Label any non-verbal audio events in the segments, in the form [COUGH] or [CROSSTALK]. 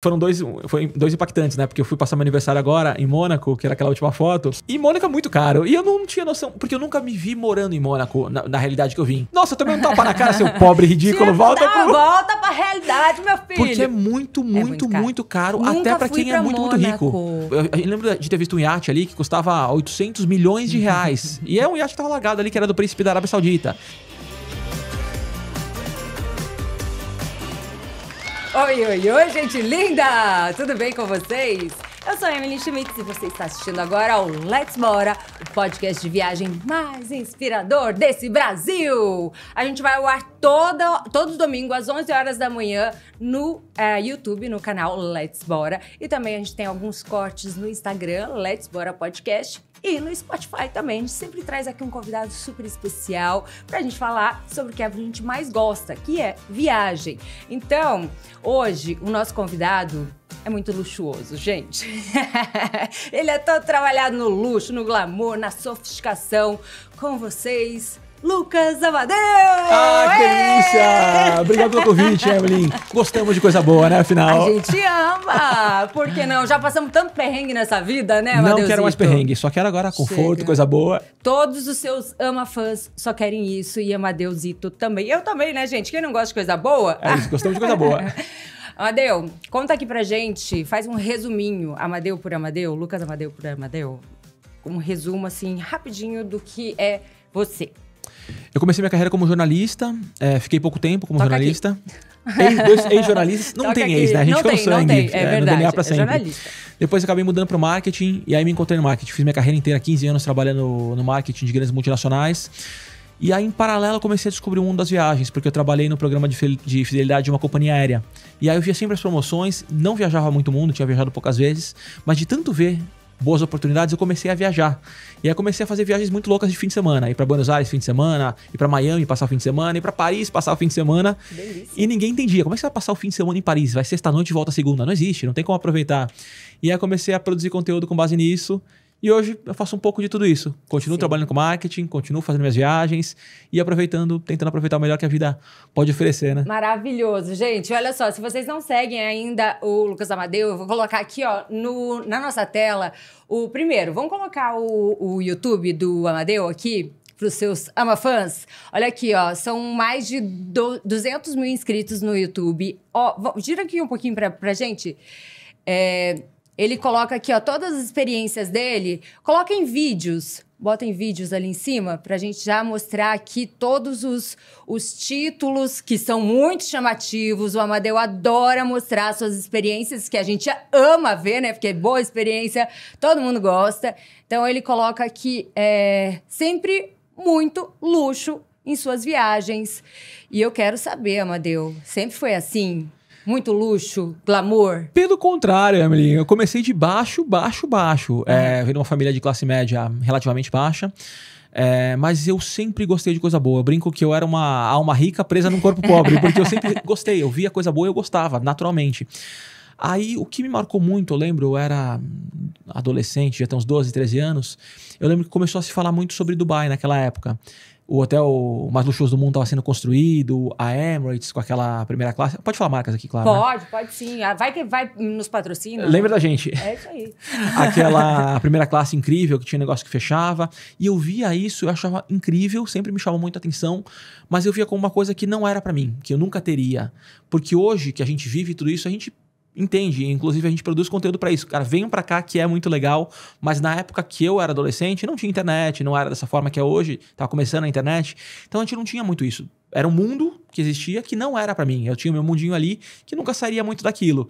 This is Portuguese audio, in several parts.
foram dois, foi dois impactantes, né? Porque eu fui passar meu aniversário agora em Mônaco, que era aquela última foto. E Mônaco é muito caro. E eu não tinha noção, porque eu nunca me vi morando em Mônaco, na, na realidade que eu vim. Nossa, eu tomei um tapa na cara, seu [LAUGHS] pobre ridículo. volta não, pro... Ah, volta pra realidade, meu filho. Porque é muito, é muito, é muito caro. Muito caro até para quem é pra é muito, Mônaco. muito rico. Eu, eu, lembro de ter visto um iate ali que custava 800 milhões de reais. [LAUGHS] e é um iate que tava lagado ali, que era do príncipe da Arábia Saudita. Oi, oi, oi, gente linda! Tudo bem com vocês? Eu sou a Emily Schmitz e você está assistindo agora ao Let's Bora, o podcast de viagem mais inspirador desse Brasil. A gente vai ao ar todo, todo domingo às 11 horas da manhã no eh, YouTube, no canal Let's Bora. E também a gente tem alguns cortes no Instagram, Let's Bora Podcast. E no Spotify também, a gente sempre traz aqui um convidado super especial para a gente falar sobre o que a gente mais gosta, que é viagem. Então, hoje, o nosso convidado é muito luxuoso, gente. [LAUGHS] Ele é todo trabalhado no luxo, no glamour, na sofisticação. Com vocês, Lucas Amadeu! Ah, que delícia! Obrigado pelo convite, Evelyn. Gostamos de coisa boa, né, afinal? A gente ama! Por que não? Já passamos tanto perrengue nessa vida, né, Amadeuzito? Não quero mais perrengue, só quero agora conforto, Chega. coisa boa. Todos os seus ama-fãs só querem isso e Amadeuzito também. Eu também, né, gente? Quem não gosta de coisa boa... É isso, gostamos de coisa boa. [LAUGHS] Amadeu, conta aqui pra gente, faz um resuminho, Amadeu por Amadeu, Lucas Amadeu por Amadeu, um resumo, assim, rapidinho do que é você. Eu comecei minha carreira como jornalista, é, fiquei pouco tempo como Toca jornalista. Ex-jornalista, ex não [LAUGHS] Toca tem aqui. ex, né? A gente não tem, sangue. Não tem. É, é verdade, DNA é pra é sempre. Jornalista. Depois acabei mudando pro marketing e aí me encontrei no marketing. Fiz minha carreira inteira, 15 anos trabalhando no marketing de grandes multinacionais. E aí, em paralelo, comecei a descobrir o mundo das viagens, porque eu trabalhei no programa de fidelidade de uma companhia aérea. E aí eu via sempre as promoções, não viajava muito mundo, tinha viajado poucas vezes, mas de tanto ver boas oportunidades, eu comecei a viajar. E aí comecei a fazer viagens muito loucas de fim de semana. Ir para Buenos Aires fim de semana, ir para Miami passar o fim de semana, ir para Paris passar o fim de semana. Delícia. E ninguém entendia. Como é que você vai passar o fim de semana em Paris? Vai sexta-noite e volta segunda? Não existe, não tem como aproveitar. E aí comecei a produzir conteúdo com base nisso. E hoje eu faço um pouco de tudo isso. Continuo Sim. trabalhando com marketing, continuo fazendo minhas viagens e aproveitando, tentando aproveitar o melhor que a vida pode oferecer, né? Maravilhoso. Gente, olha só, se vocês não seguem ainda o Lucas Amadeu, eu vou colocar aqui, ó, no, na nossa tela, o primeiro. Vamos colocar o, o YouTube do Amadeu aqui, para os seus amafãs. Olha aqui, ó, são mais de 200 mil inscritos no YouTube. Ó, gira aqui um pouquinho para a gente. É, ele coloca aqui, ó, todas as experiências dele. Coloca em vídeos. Botem vídeos ali em cima para a gente já mostrar aqui todos os, os títulos que são muito chamativos. O Amadeu adora mostrar suas experiências, que a gente ama ver, né? Porque é boa experiência, todo mundo gosta. Então ele coloca aqui é, sempre muito luxo em suas viagens. E eu quero saber, Amadeu, sempre foi assim? muito luxo, glamour? Pelo contrário, Emily. Eu comecei de baixo, baixo, baixo. É, é vim de uma família de classe média relativamente baixa. É, mas eu sempre gostei de coisa boa. Eu brinco que eu era uma alma rica presa num corpo pobre, [LAUGHS] porque eu sempre gostei. Eu via coisa boa e eu gostava, naturalmente. Aí o que me marcou muito, eu lembro, eu era adolescente, já tem uns 12, 13 anos. Eu lembro que começou a se falar muito sobre Dubai naquela época o hotel mais luxuoso do mundo estava sendo construído, a Emirates com aquela primeira classe. Pode falar marcas aqui, claro. Pode, né? pode sim. Ah, vai que vai nos patrocina. Lembra da gente. É isso aí. [LAUGHS] aquela [LAUGHS] primeira classe incrível que tinha negócio que fechava. E eu via isso, eu achava incrível, sempre me chamou muita atenção, mas eu via como uma coisa que não era para mim, que eu nunca teria. Porque hoje que a gente vive tudo isso, a gente entende. Inclusive, a gente produz conteúdo para isso. Cara, venham para cá que é muito legal. Mas na época que eu era adolescente, não tinha internet, não era dessa forma que é hoje, tava começando a internet. Então a gente não tinha muito isso. Era um mundo que existia que não era para mim. Eu tinha meu mundinho ali que nunca sairia muito daquilo.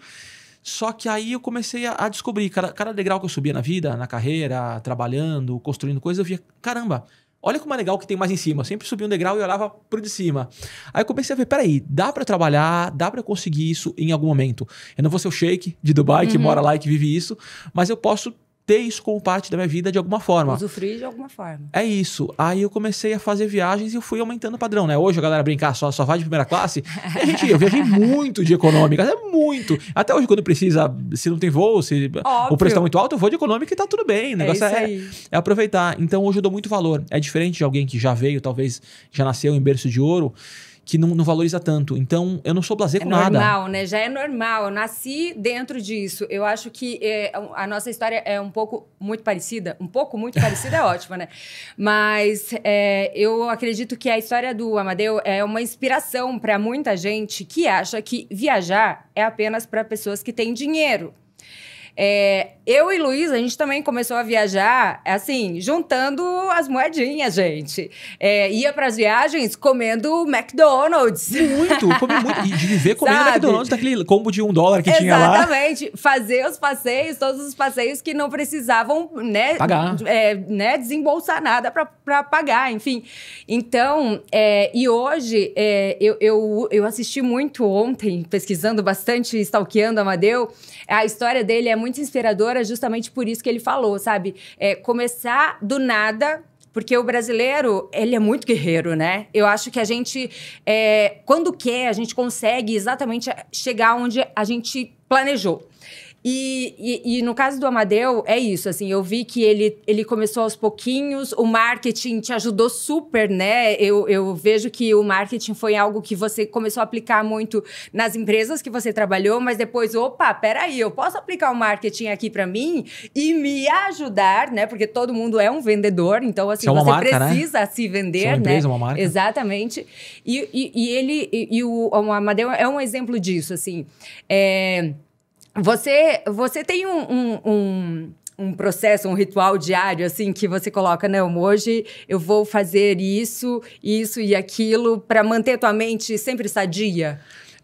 Só que aí eu comecei a, descobrir, cada, cada degrau que eu subia na vida, na carreira, trabalhando, construindo coisas, eu via, caramba, Olha como é legal que tem mais em cima. Eu sempre subia um degrau e olhava pro de cima. Aí eu comecei a ver, peraí, dá para trabalhar, dá para conseguir isso em algum momento. Eu não vou ser o Sheik de Dubai, uhum. que mora lá e que vive isso, mas eu posso ter isso como parte da minha vida de alguma forma. Usufruir de alguma forma. É isso. Aí eu comecei a fazer viagens e eu fui aumentando o padrão, né? Hoje a galera brincar só, só vai de primeira classe. a gente, eu viajei [LAUGHS] muito de econômica, é muito. Até hoje, quando precisa, se não tem voo, se Óbvio. o preço tá muito alto, eu vou de econômica e tá tudo bem. O é negócio é, é, é aproveitar. Então hoje eu dou muito valor. É diferente de alguém que já veio, talvez já nasceu em berço de ouro que não, não, valoriza tanto. Então, eu não sou blazer é com é normal, nada. normal, né? Já é normal. Eu nasci dentro disso. Eu acho que é, a nossa história é um pouco muito parecida. Um pouco muito [LAUGHS] parecida é ótima, né? Mas é, eu acredito que a história do Amadeu é uma inspiração para muita gente que acha que viajar é apenas para pessoas que têm dinheiro. É, eu e Luiz, a gente também começou a viajar, assim, juntando as moedinhas, gente. É, ia as viagens comendo McDonald's. Muito, comi muito. E de viver comendo Sabe? McDonald's daquele combo de um dólar que Exatamente. tinha lá. Exatamente. Fazer os passeios, todos os passeios que não precisavam, né? Pagar. É, né desembolsar nada para pagar, enfim. Então, é, e hoje, é, eu, eu, eu assisti muito ontem, pesquisando bastante, stalkeando Amadeu. A história dele é muito muito inspiradora justamente por isso que ele falou, sabe? É, começar do nada porque o brasileiro, ele é muito guerreiro, né? Eu acho que a gente, é, quando quer, a gente consegue exatamente chegar onde a gente planejou. E, e, e, no caso do Amadeu, é isso, assim, eu vi que ele, ele começou aos pouquinhos, o marketing te ajudou super, né? Eu, eu vejo que o marketing foi algo que você começou a aplicar muito nas empresas que você trabalhou, mas depois, opa, peraí, eu posso aplicar o marketing aqui para mim e me ajudar, né? Porque todo mundo é um vendedor, então, assim, você, é você marca, né? precisa né? se vender, é uma né? empresa, né? Uma marca. Exatamente. E, e, e ele, e, o, o Amadeu é um exemplo disso, assim. É... Você, você tem um, um, um um processo, um ritual diário, assim, que você coloca, não, hoje eu vou fazer isso, isso e aquilo, para manter tua mente sempre sadia?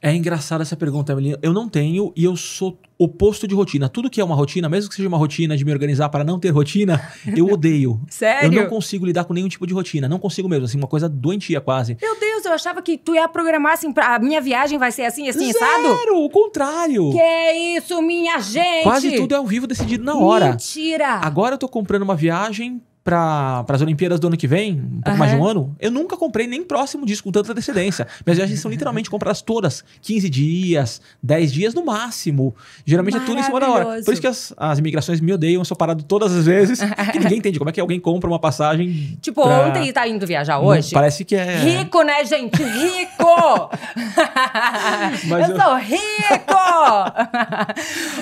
É engraçada essa pergunta, Emily. Eu não tenho e eu sou oposto de rotina. Tudo que é uma rotina, mesmo que seja uma rotina de me organizar para não ter rotina, [LAUGHS] eu odeio. Sério? Eu não consigo lidar com nenhum tipo de rotina. Não consigo mesmo, assim, uma coisa doentia quase. Meu Deus, eu achava que tu ia programar assim, pra, a minha viagem vai ser assim, assim, Zero, sabe? Zero, o contrário. Que isso, minha gente! Quase tudo é ao vivo decidido na hora. Mentira! Agora eu tô comprando uma viagem para as Olimpíadas do ano que vem, um pouco uhum. mais de um ano, eu nunca comprei nem próximo disso com tanta antecedência. Minhas viagens são literalmente compradas todas, 15 dias, 10 dias no máximo. Geralmente é tudo em cima da hora. Por isso que as, as imigrações me odeiam, eu sou parado todas as vezes, que ninguém entende como é que alguém compra uma passagem. Tipo, pra... ontem e tá indo viajar hoje? Não, parece que é. Rico, né, gente? Rico! [LAUGHS] eu, eu sou rico!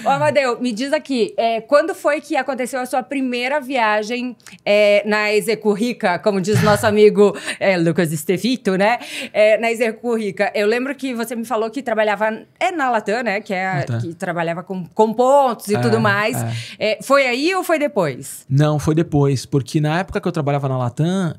Ô, Amadeu, me diz aqui, é, quando foi que aconteceu a sua primeira viagem? É, é, na execurrica, como diz nosso amigo é, Lucas Estevito, né? É, na execurrica, eu lembro que você me falou que trabalhava é na Latam, né? Que, é, que trabalhava com, com pontos e é, tudo mais. É. É, foi aí ou foi depois? Não, foi depois, porque na época que eu trabalhava na Latam,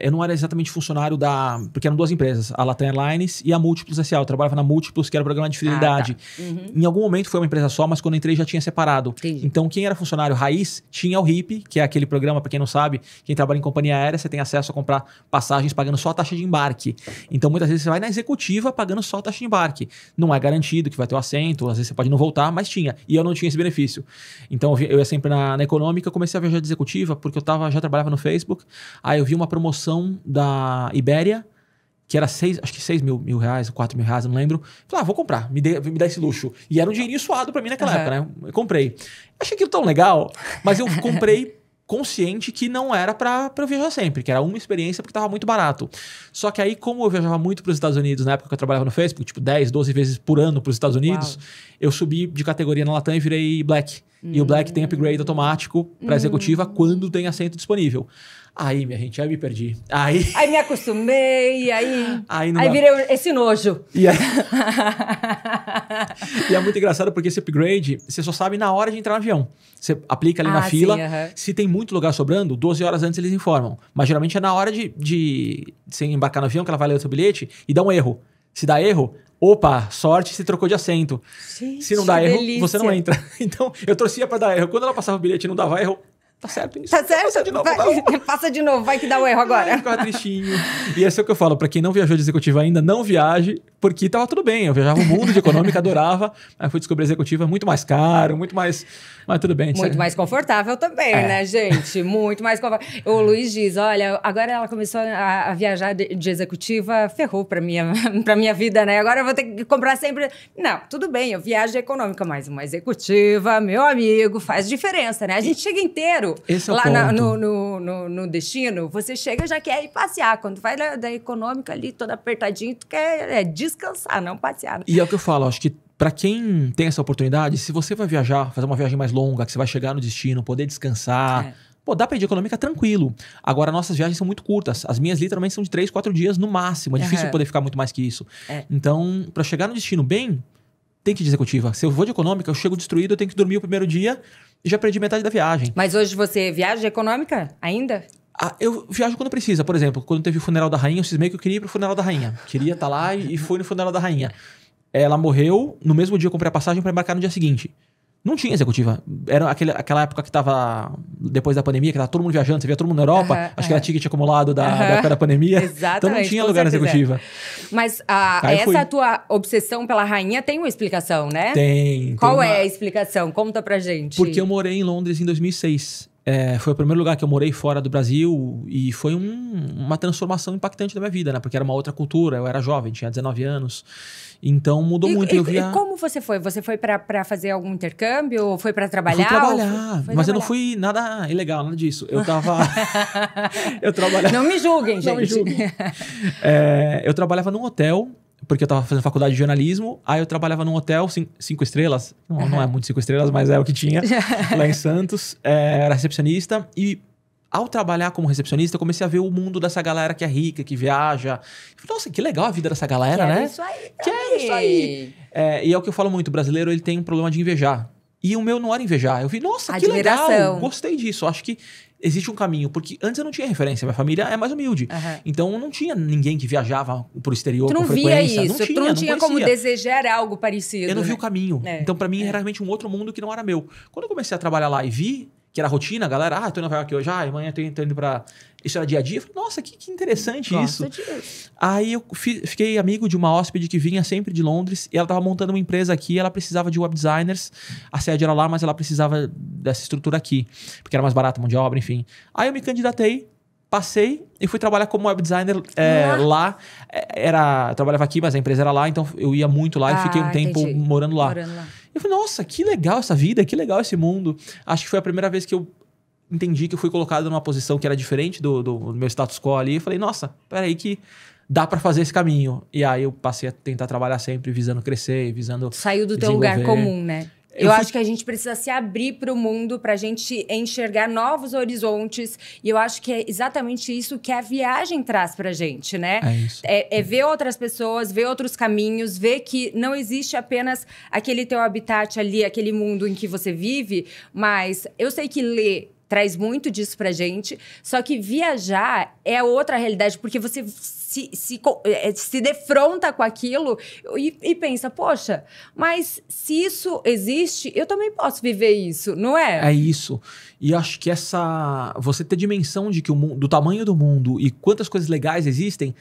eu não era exatamente funcionário da. Porque eram duas empresas, a Latam Airlines e a Múltiplos SA. Eu trabalhava na Múltiplos, que era o programa de fidelidade. Ah, tá. uhum. Em algum momento foi uma empresa só, mas quando entrei já tinha separado. Entendi. Então, quem era funcionário raiz tinha o RIP, que é aquele programa, para quem não não sabe, quem trabalha em companhia aérea, você tem acesso a comprar passagens pagando só a taxa de embarque. Então, muitas vezes você vai na executiva pagando só a taxa de embarque. Não é garantido que vai ter o assento, às vezes você pode não voltar, mas tinha. E eu não tinha esse benefício. Então, eu ia sempre na, na econômica, eu comecei a viajar de executiva porque eu tava, já trabalhava no Facebook. Aí eu vi uma promoção da Ibéria que era seis, acho que seis mil, mil reais, quatro mil reais, não lembro. Falei, ah, vou comprar, me, dê, me dá esse luxo. E era um dinheirinho suado para mim naquela uhum. época, né? Eu comprei. achei aquilo tão legal, mas eu comprei consciente que não era para eu viajar sempre, que era uma experiência porque estava muito barato. Só que aí, como eu viajava muito para os Estados Unidos na época que eu trabalhava no Facebook, tipo 10, 12 vezes por ano para os Estados Unidos, Uau. eu subi de categoria na Latam e virei Black. Hum. E o Black tem hum. upgrade automático para executiva hum. quando tem assento disponível. Aí, minha gente, aí me perdi. Aí. Aí me acostumei, aí. Aí, aí virei esse nojo. E, [LAUGHS] e é muito engraçado porque esse upgrade, você só sabe na hora de entrar no avião. Você aplica ali ah, na sim, fila. Se tem muito lugar sobrando, 12 horas antes eles informam. Mas geralmente é na hora de, de você embarcar no avião que ela vai ler o seu bilhete e dá um erro. Se dá erro, opa, sorte, se trocou de assento. Gente, se não dá erro, delícia. você não entra. [LAUGHS] Então, eu torcia para dar erro. Quando ela passava o bilhete e não dava erro, Tá certo isso. Tá então certo? Passa de novo. Vai, [LAUGHS] passa de novo, vai que dá o um erro agora. Vai ficar tristinho. e é o que eu falo, para quem não viajou de executiva ainda, não viaje, porque tava tudo bem. Eu viajava o mundo de econômica, [LAUGHS] adorava. Aí fui descobrir executiva muito mais caro, muito mais mas tudo bem. Muito mais confortável também, é. né, gente? Muito mais confortável. O Luiz diz, olha, agora ela começou a, a viajar de, de, executiva, ferrou pra minha, [LAUGHS] pra minha vida, né? Agora eu vou ter que comprar sempre... Não, tudo bem, eu viajo econômica, mas uma executiva, meu amigo, faz diferença, né? A gente chega inteiro Esse é lá é na, no, no, no, no, destino, você chega já quer ir passear. Quando vai da, da econômica ali, toda apertadinha, tu quer é, descansar, não passear. Né? E é o que eu falo, acho que para quem tem essa oportunidade, se você vai viajar, fazer uma viagem mais longa, que você vai chegar no destino, poder descansar. É. Pô, dá pra ir de econômica tranquilo. Agora, nossas viagens são muito curtas. As minhas, literalmente, são de três, quatro dias no máximo. É difícil uhum. poder ficar muito mais que isso. É. Então, para chegar no destino bem, tem que ir de executiva. Se eu vou de econômica, eu chego destruído, eu tenho que dormir o primeiro dia e já perdi metade da viagem. Mas hoje você viaja de econômica ainda? Ah, eu viajo quando precisa. Por exemplo, quando teve o funeral da rainha, eu meio que eu queria ir pro funeral da rainha. Queria estar tá lá e fui no funeral da rainha. É. Ela morreu, no mesmo dia eu comprei a passagem para embarcar no dia seguinte. Não tinha executiva. Era aquele, aquela época que tava. Depois da pandemia, que tava todo mundo viajando, você via todo mundo na Europa. Uh -huh, acho uh -huh. que era ticket acumulado da, uh -huh. da época da pandemia. Exatamente. Então não tinha lugar na executiva. Mas Mas ah, essa fui. tua obsessão pela rainha tem uma explicação, né? Tem. Qual tem uma... é a explicação? Conta pra gente. Porque eu morei em Londres em 2006. É, foi o primeiro lugar que eu morei fora do Brasil e foi um, uma transformação impactante da minha vida, né? Porque era uma outra cultura, eu era jovem, tinha 19 anos. Então mudou e, muito. E, eu via... e como você foi? Você foi para fazer algum intercâmbio? Ou foi para trabalhar? Fui trabalhar, foi, foi mas trabalhar. eu não fui nada ilegal, nada disso. Eu tava. [LAUGHS] eu trabalhava. Não me julguem, gente. Não me julguem. [LAUGHS] É, eu trabalhava num hotel porque eu tava fazendo faculdade de jornalismo, aí eu trabalhava num hotel cinco, cinco estrelas, não, uhum. não, é muito cinco estrelas, mas é o que tinha, [LAUGHS] lá em Santos, é, era recepcionista, e ao trabalhar como recepcionista, eu comecei a ver o mundo dessa galera que é rica, que viaja. Falei, Nossa, que legal a vida dessa galera, né? que né? É isso aí, que é isso aí. É, e é o que eu falo muito, o brasileiro ele tem um problema de invejar. E o meu não era invejar. Eu vi, nossa, Admiração. que legal, gostei disso. Acho que existe um caminho, porque antes eu não tinha referência, minha família é mais humilde. Uhum. Então não tinha ninguém que viajava pro exterior tu não com via frequência. Isso. Não tinha, tu não, não tinha como desejar algo parecido. Eu não né? vi o caminho. É. Então para mim é. era realmente um outro mundo que não era meu. Quando eu comecei a trabalhar lá e vi que era rotina, a galera, ah, tô indo Nova York hoje, ah, amanhã tô, indo pra. Isso era dia a dia. Eu falei, nossa, que, que interessante isso. Aí eu fi, fiquei amigo de uma hóspede que vinha sempre de Londres e ela tava montando uma empresa aqui, ela precisava de web designers, a sede era lá, mas ela precisava dessa estrutura aqui, porque era mais barata a mão de obra, enfim. Aí eu me candidatei, passei e fui trabalhar como web designer é, ah. lá. Eh, era, eu trabalhava aqui, mas a empresa era lá, então eu ia muito lá ah, e fiquei um tempo morando lá. morando lá. Eu falei, nossa, que legal essa vida, que legal esse mundo. Acho que foi a primeira vez que eu entendi que eu fui colocado numa posição que era diferente do, do meu status quo ali. Eu falei, nossa, peraí que dá para fazer esse caminho. E aí eu passei a tentar trabalhar sempre visando crescer, visando Saiu do teu lugar comum, né? Eu, eu acho que a gente precisa se abrir para o mundo para a gente enxergar novos horizontes. E eu acho que é exatamente isso que a viagem traz para a gente, né? É, isso. É, é ver outras pessoas, ver outros caminhos, ver que não existe apenas aquele teu habitat ali, aquele mundo em que você vive. Mas eu sei que ler traz muito disso pra gente. Só que viajar é outra realidade, porque você se, se, eh, eh, se defronta com aquilo e, e, pensa, poxa, mas se isso existe, eu também posso viver isso, não é? É isso. E acho que essa. Você ter dimensão de que o mundo, do tamanho do mundo e quantas coisas legais existem,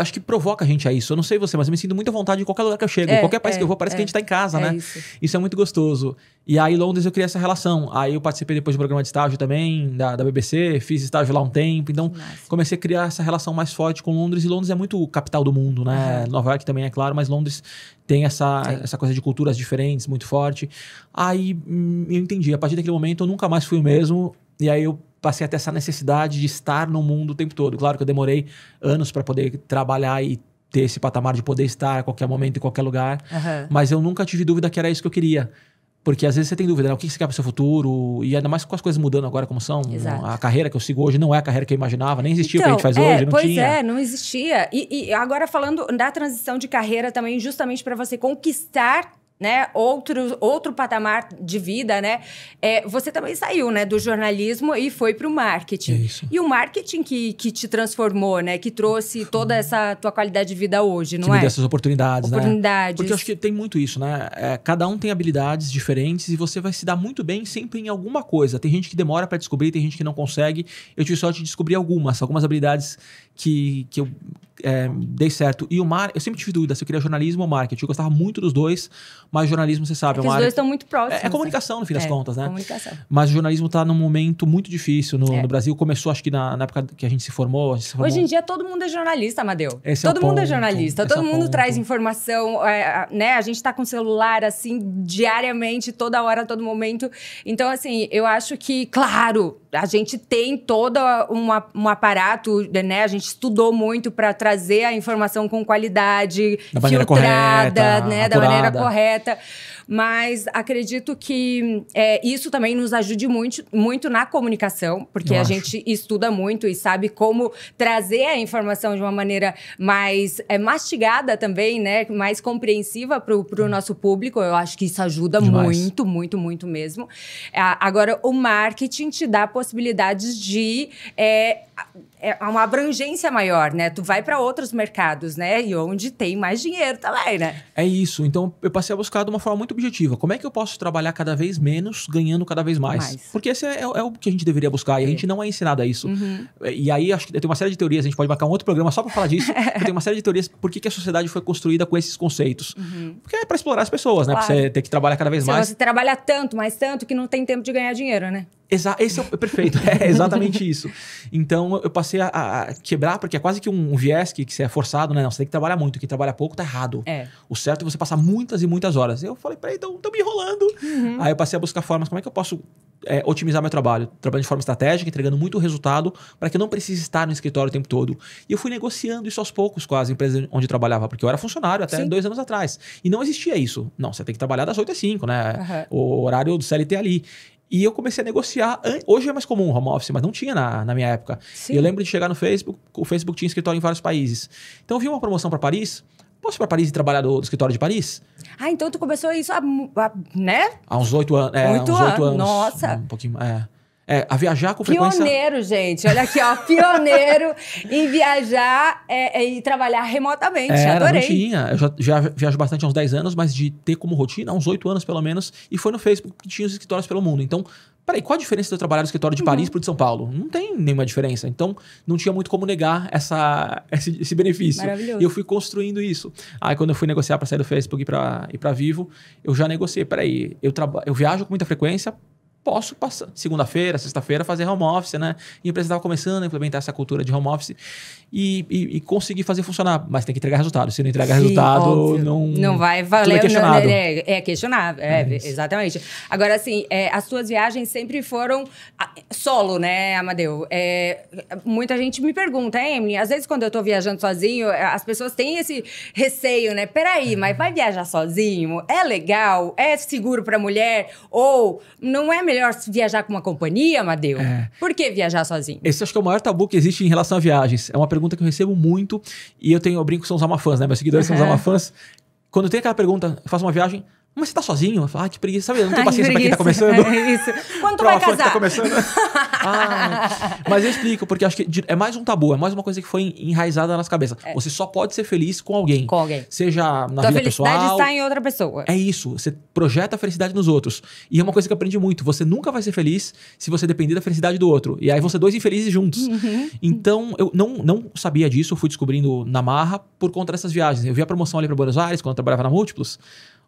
acho que provoca a gente a isso. Eu não sei você, mas eu me sinto muito à vontade em qualquer lugar que eu chego. É, qualquer país é, que eu vou, parece é, que a gente está em casa, é né? Isso. isso. é muito gostoso. E aí, em Londres, eu criei essa relação. Aí eu participei depois do programa de estágio também, da, da BBC, fiz estágio lá um tempo. Então, Nossa. comecei a criar essa relação mais forte com Londres. E Londres é muito capital do mundo, né? Uhum. Nova York também, é claro, mas Londres tem essa, essa coisa de culturas diferentes muito forte. Aí hum, eu entendi. A partir daquele momento, eu nunca mais fui o mesmo. E aí eu passei a ter essa necessidade de estar no mundo o tempo todo. Claro que eu demorei anos para poder trabalhar e ter esse patamar de poder estar a qualquer momento, em qualquer lugar. Uhum. Mas eu nunca tive dúvida que era isso que eu queria. Porque às vezes você tem dúvida, né? O que você quer para o seu futuro? E ainda mais com as coisas mudando agora como são. Exato. A carreira que eu sigo hoje não é a carreira que eu imaginava, nem existia então, o que a gente então, faz é, hoje, não pois tinha. Pois é, não existia. E, e, agora falando da transição de carreira também, justamente para você conquistar né, outro, outro patamar de vida, né? É, você também saiu, né, do jornalismo e foi para o marketing. Isso. E o marketing que, que te transformou, né, que trouxe toda essa tua qualidade de vida hoje, não que é? Me essas oportunidades, né? oportunidades, né? Porque eu acho que tem muito isso, né? É, cada um tem habilidades diferentes e você vai se dar muito bem sempre em alguma coisa. Tem gente que demora para descobrir, tem gente que não consegue. Eu tive sorte de descobrir algumas, algumas habilidades que, que eu é, dei certo. E o mar, eu sempre tive dúvida se eu queria jornalismo ou marketing. Eu gostava muito dos dois, mas jornalismo, você sabe, é, é Os dois estão muito próximos. É, é né? comunicação, no fim das é, contas, né? Comunicação. Mas o jornalismo está num momento muito difícil no, é. no Brasil. Começou, acho que na, na época que a gente se formou. Gente se formou. Hoje em dia todo mundo é jornalista, Amadeu. Esse todo mundo ponto, é jornalista, todo mundo ponto. traz informação, né? A gente está com o celular assim diariamente, toda hora, todo momento. Então, assim, eu acho que, claro, a gente tem todo um, um aparato, né? A gente estudou muito para trazer a informação com qualidade, da filtrada, correta, né? Da maneira correta. Mas acredito que é, isso também nos ajude muito, muito na comunicação, porque Eu a acho. gente estuda muito e sabe como trazer a informação de uma maneira mais é, mastigada também, né? Mais compreensiva para o hum. nosso público. Eu acho que isso ajuda Demais. muito, muito, muito mesmo. É, agora, o marketing te dá possibilidades de é, é uma abrangência maior, né? Tu vai para outros mercados, né? E onde tem mais dinheiro também, né? É isso. Então, eu passei a buscar de uma forma muito objetiva. Como é que eu posso trabalhar cada vez menos, ganhando cada vez mais? mais. Porque esse é, é, é, o que a gente deveria buscar. E a é. gente não é ensinado a isso. Uhum. E aí, acho que tem uma série de teorias. A gente pode marcar um outro programa só para falar disso. [LAUGHS] tem uma série de teorias. Por que, que, a sociedade foi construída com esses conceitos? Uhum. Porque é para explorar as pessoas, né? Claro. Pra você ter que trabalhar cada vez Se mais. Você trabalha tanto, mais tanto, que não tem tempo de ganhar dinheiro, né? Exa esse é o [LAUGHS] perfeito, é exatamente isso. Então eu passei a, a, quebrar, porque é quase que um, viés que, que você é forçado, né? Não, você tem que trabalhar muito, quem trabalha pouco tá errado. É. O certo é você passar muitas e muitas horas. Eu falei, peraí, então tô me enrolando. Uhum. Aí eu passei a buscar formas, como é que eu posso é, otimizar meu trabalho? Trabalhando de forma estratégica, entregando muito resultado, para que eu não precise estar no escritório o tempo todo. E eu fui negociando isso aos poucos com as empresas onde eu trabalhava, porque eu era funcionário até Sim. dois anos atrás. E não existia isso. Não, você tem que trabalhar das 8 às 5, né? Uhum. O horário do CLT ali. E eu comecei a negociar. Hoje é mais comum home office, mas não tinha na, na minha época. Sim. Eu lembro de chegar no Facebook, o Facebook tinha escritório em vários países. Então eu vi uma promoção para Paris. Posso ir para Paris e trabalhar do, do, escritório de Paris? Ah, então tu começou isso há, né? Há uns oito anos. é, anos. Oito anos. Nossa. Um pouquinho, é. É, a viajar com frequência... Pioneiro, gente. Olha aqui, ó. Pioneiro [LAUGHS] em viajar é, é, e trabalhar remotamente. Adorei. Não tinha. Eu já, já, viajo bastante há uns 10 anos, mas de ter como rotina, há uns 8 anos pelo menos. E foi no Facebook que tinha os escritórios pelo mundo. Então, peraí, qual a diferença de eu trabalhar no escritório de Paris uhum. pro de São Paulo? Não tem nenhuma diferença. Então, não tinha muito como negar essa, [LAUGHS] esse, esse benefício. E eu fui construindo isso. Aí, quando eu fui negociar para sair do Facebook e para Vivo, eu já negociei. Peraí, eu, eu viajo com muita frequência, posso passar segunda-feira, sexta-feira fazer home office, né? E a empresa estava começando a implementar essa cultura de home office e, e, e, conseguir fazer funcionar, mas tem que entregar resultado. Se não entregar Sim, resultado, óbvio. não não vai é valer. É questionado. Né? é, é questionável, é, é exatamente. Agora, assim, é, as suas viagens sempre foram ah, solo, né, Amadeu? É, muita gente me pergunta, Emily, às vezes quando eu estou viajando sozinho, as pessoas têm esse receio, né? Peraí, mas vai viajar sozinho? É legal? É seguro para mulher? Ou não é melhor viajar com uma companhia, Amadeu? É. Por que viajar sozinho? Esse acho que é o maior tabu que existe em relação a viagens. É uma pergunta que eu recebo muito e eu tenho, eu brinco, são os amafãs, né? Meus seguidores uhum. são os amafãs. Quando tem aquela pergunta, eu faço uma viagem, mas você tá sozinho? ah, que preguiça. Sabe, eu não tenho [LAUGHS] paciência pra quem tá começando. [LAUGHS] É isso. Quando tu tipo, vai tá casar? Tá começando. [LAUGHS] ah, mas eu explico, porque acho que é mais um tabu, é mais uma coisa que foi enraizada nas cabeças. É. Você só pode ser feliz com alguém. Com alguém. Seja na Tua vida pessoal. A felicidade está em outra pessoa. É isso. Você projeta a felicidade nos outros. E é uma coisa que eu aprendi muito. Você nunca vai ser feliz se você depender da felicidade do outro. E aí você dois infelizes juntos. Uhum. uhum. Então, eu não, não sabia disso, eu fui descobrindo na marra por conta dessas viagens. Eu vi a promoção ali para Buenos Aires, quando eu trabalhava na Múltiplos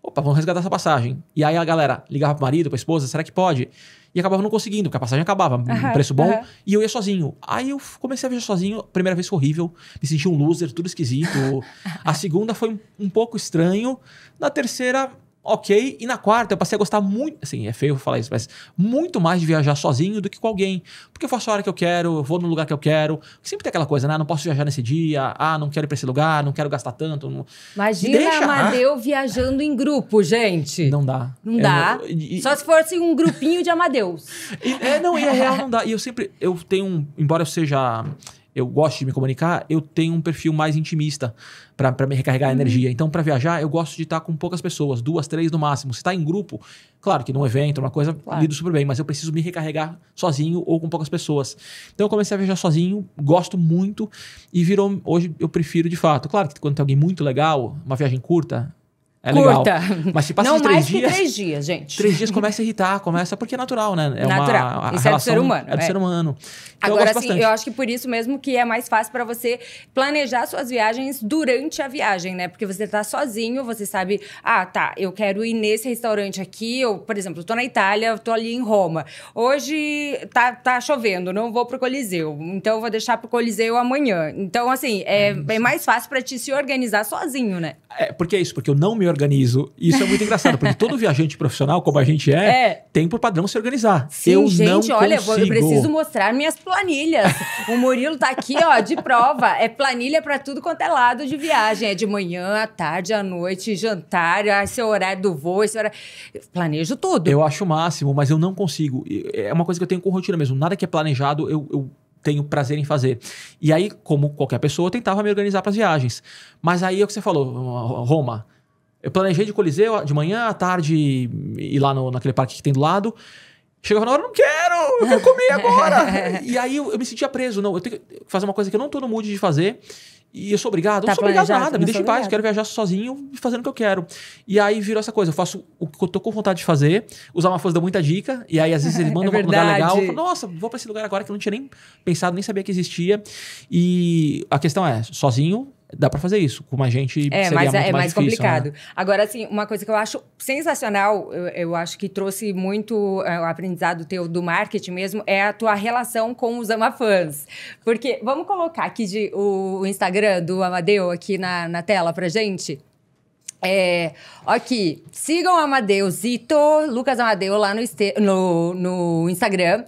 Opa, vamos resgatar essa passagem. E aí a galera ligava pro marido, pra esposa, será que pode? E acabava não conseguindo, porque a passagem acabava, uhum, preço bom, uhum. e eu ia sozinho. Aí eu comecei a viajar sozinho, primeira vez foi horrível, me senti um loser, tudo esquisito. [LAUGHS] a segunda foi um pouco estranho, na terceira ok. E na quarta eu passei a gostar muito, assim, é feio falar isso, mas muito mais de viajar sozinho do que com alguém. Porque eu faço a hora que eu quero, vou no lugar que eu quero. Sempre tem aquela coisa, né? Ah, não posso viajar nesse dia, ah, não quero ir pra esse lugar, não quero gastar tanto. Não... Imagina Deixa, Amadeu ah. viajando em grupo, gente. Não dá. Não é, dá. Eu, e, Só se fosse um grupinho de Amadeus. e, é, não, e a real, não dá. E eu sempre, eu tenho um, embora eu seja eu gosto de me comunicar, eu tenho um perfil mais intimista para me recarregar uhum. energia. Então, para viajar, eu gosto de estar com poucas pessoas, duas, três no máximo. Se está em grupo, claro que num evento, uma coisa, claro. lido super bem, mas eu preciso me recarregar sozinho ou com poucas pessoas. Então, eu comecei a viajar sozinho, gosto muito e virou. Hoje eu prefiro de fato. Claro que quando tem alguém muito legal, uma viagem curta, é Curta. Mas se passa Não três dias. três dias, gente. [LAUGHS] Três dias começa a irritar, começa porque é natural, né? É natural. Uma, isso é do ser humano. É do é. ser humano. Então, Agora, eu assim, eu acho que por isso mesmo que é mais fácil para você planejar suas viagens durante a viagem, né? Porque você tá sozinho, você sabe, ah, tá, eu quero ir nesse restaurante aqui, ou, por exemplo, eu tô na Itália, eu tô ali em Roma. Hoje tá, tá chovendo, não vou pro Coliseu. Então, eu vou deixar pro Coliseu amanhã. Então, assim, é, é mais fácil para ti se organizar sozinho, né? É, porque é isso, porque eu não me organizo. Isso é muito engraçado, porque todo [LAUGHS] viajante profissional, como a gente é, é. tem por padrão se organizar. Sim, eu gente, não olha, consigo. eu preciso mostrar minhas planilhas. o Murilo tá aqui, ó, de prova. É planilha para tudo quanto é lado de viagem. É de manhã, à tarde, à noite, jantar, ah, esse é o horário do voo, esse é horário. planejo tudo. Eu acho o máximo, mas eu não consigo. É, é uma coisa que eu tenho com rotina mesmo. Nada que é planejado, eu, eu tenho prazer em fazer. E aí, como qualquer pessoa, eu tentava me organizar para as viagens. Mas aí é o que você falou, Roma. Eu planejei de Coliseu de manhã, à tarde ir lá no, naquele parque que tem do lado. Chegava na hora, não quero, eu quero comer agora. [LAUGHS] e aí eu, eu, me sentia preso. Não, eu tenho que fazer uma coisa que eu não estou no mood de fazer. E eu sou obrigado. Tá não sou obrigado a nada, né? me deixa em paz. Eu quero viajar sozinho, fazendo o que eu quero. E aí virou essa coisa. Eu faço o que eu tô com vontade de fazer. Usar uma força dá muita dica. E aí às vezes eles [LAUGHS] mandam é um lugar legal. Eu falo, Nossa, vou para esse lugar agora que eu não tinha nem pensado, nem sabia que existia. E a questão é, sozinho Dá para fazer isso. Com a gente é, seria mas, é, muito é mais, mais difícil, né? complicado. Né? Agora, assim, uma coisa que eu acho sensacional, eu, eu acho que trouxe muito é, o aprendizado teu do marketing mesmo, é a tua relação com os amafãs. Porque vamos colocar aqui de, o, o Instagram do Amadeu aqui na, na tela para gente. É, aqui, sigam Zito Lucas Amadeu lá no, no, no Instagram.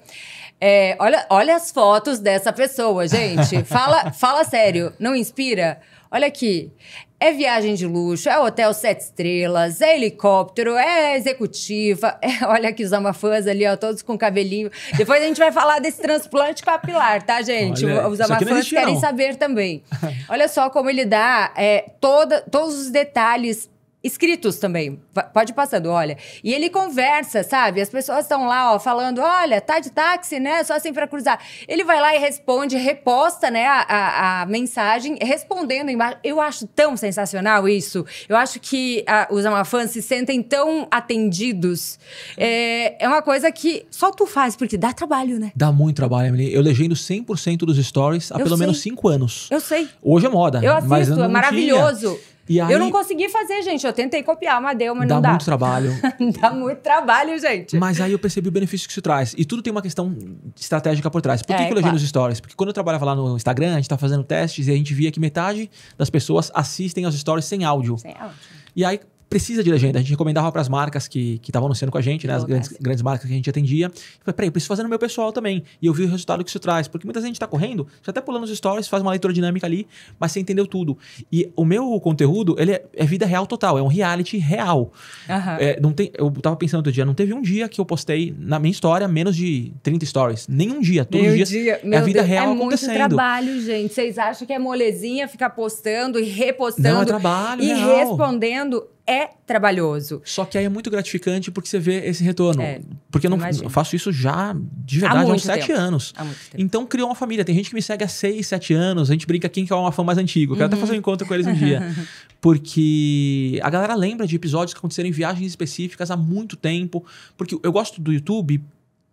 É, olha, olha as fotos dessa pessoa, gente. [LAUGHS] Fala, fala sério, não inspira? Olha aqui. É viagem de luxo, é hotel sete estrelas, é helicóptero, é executiva. [LAUGHS] É, olha aqui os amafãs ali, ó, todos com cabelinho. Depois a gente vai falar desse transplante capilar, tá, gente? Olha, os amafãs querem saber também. [LAUGHS] Olha só como ele dá é, toda, todos os detalhes escritos também. Pode ir passando, olha. E ele conversa, sabe? As pessoas estão lá, ó, falando: olha, tá de táxi, né? Só assim pra cruzar. Ele vai lá e responde, reposta, né, a, a, a mensagem, respondendo embaixo. Eu acho tão sensacional isso. Eu acho que a, os amafãs se sentem tão atendidos. É, é uma coisa que só tu faz, porque dá trabalho, né? Dá muito trabalho, Emily. Eu legendo 100% dos stories há Eu pelo sei. menos cinco anos. Eu sei. Hoje é moda. Eu assisto, mas é maravilhoso. Tinha. Aí, eu não consegui fazer, gente. Eu tentei copiar, mas deu, mas dá não dá. Dá muito trabalho. [LAUGHS] dá muito trabalho, gente. Mas aí eu percebi o benefício que isso traz. E tudo tem uma questão estratégica por trás. Por que, é, que eu elogiei claro. nos stories? Porque quando eu trabalhava lá no Instagram, a gente estava tá fazendo testes e a gente via que metade das pessoas assistem aos stories sem áudio. Sem áudio. E aí, precisa de legenda. A gente recomendava para as marcas que estavam anunciando com a gente, né? As grandes, grandes marcas que a gente atendia. Eu falei, peraí, eu preciso fazer no meu pessoal também. E eu vi o resultado que isso traz. Porque muitas gente está correndo, você tá até pulando os stories, faz uma leitura dinâmica ali, mas você entendeu tudo. E o meu conteúdo, ele é, é vida real total, é um reality real. Uhum. É, não tem, eu tava pensando outro dia, não teve um dia que eu postei na minha história menos de 30 stories. Nenhum dia. Todos meu os dias dia, é a vida Deus, real acontecendo. É muito trabalho, gente. Vocês acham que é molezinha ficar postando e repostando não, é trabalho, e real. respondendo? é trabalhoso. Só que aí é muito gratificante porque você vê esse retorno. É, porque eu não imagino. faço isso já de verdade há, uns sete tempo. anos. Então criou uma família. Tem gente que me segue há seis, sete anos. A gente brinca quem é uma fã mais antigo. Eu quero uhum. até fazer um encontro com eles um dia. [LAUGHS] Porque a galera lembra de episódios que aconteceram em viagens específicas há muito tempo. Porque eu gosto do YouTube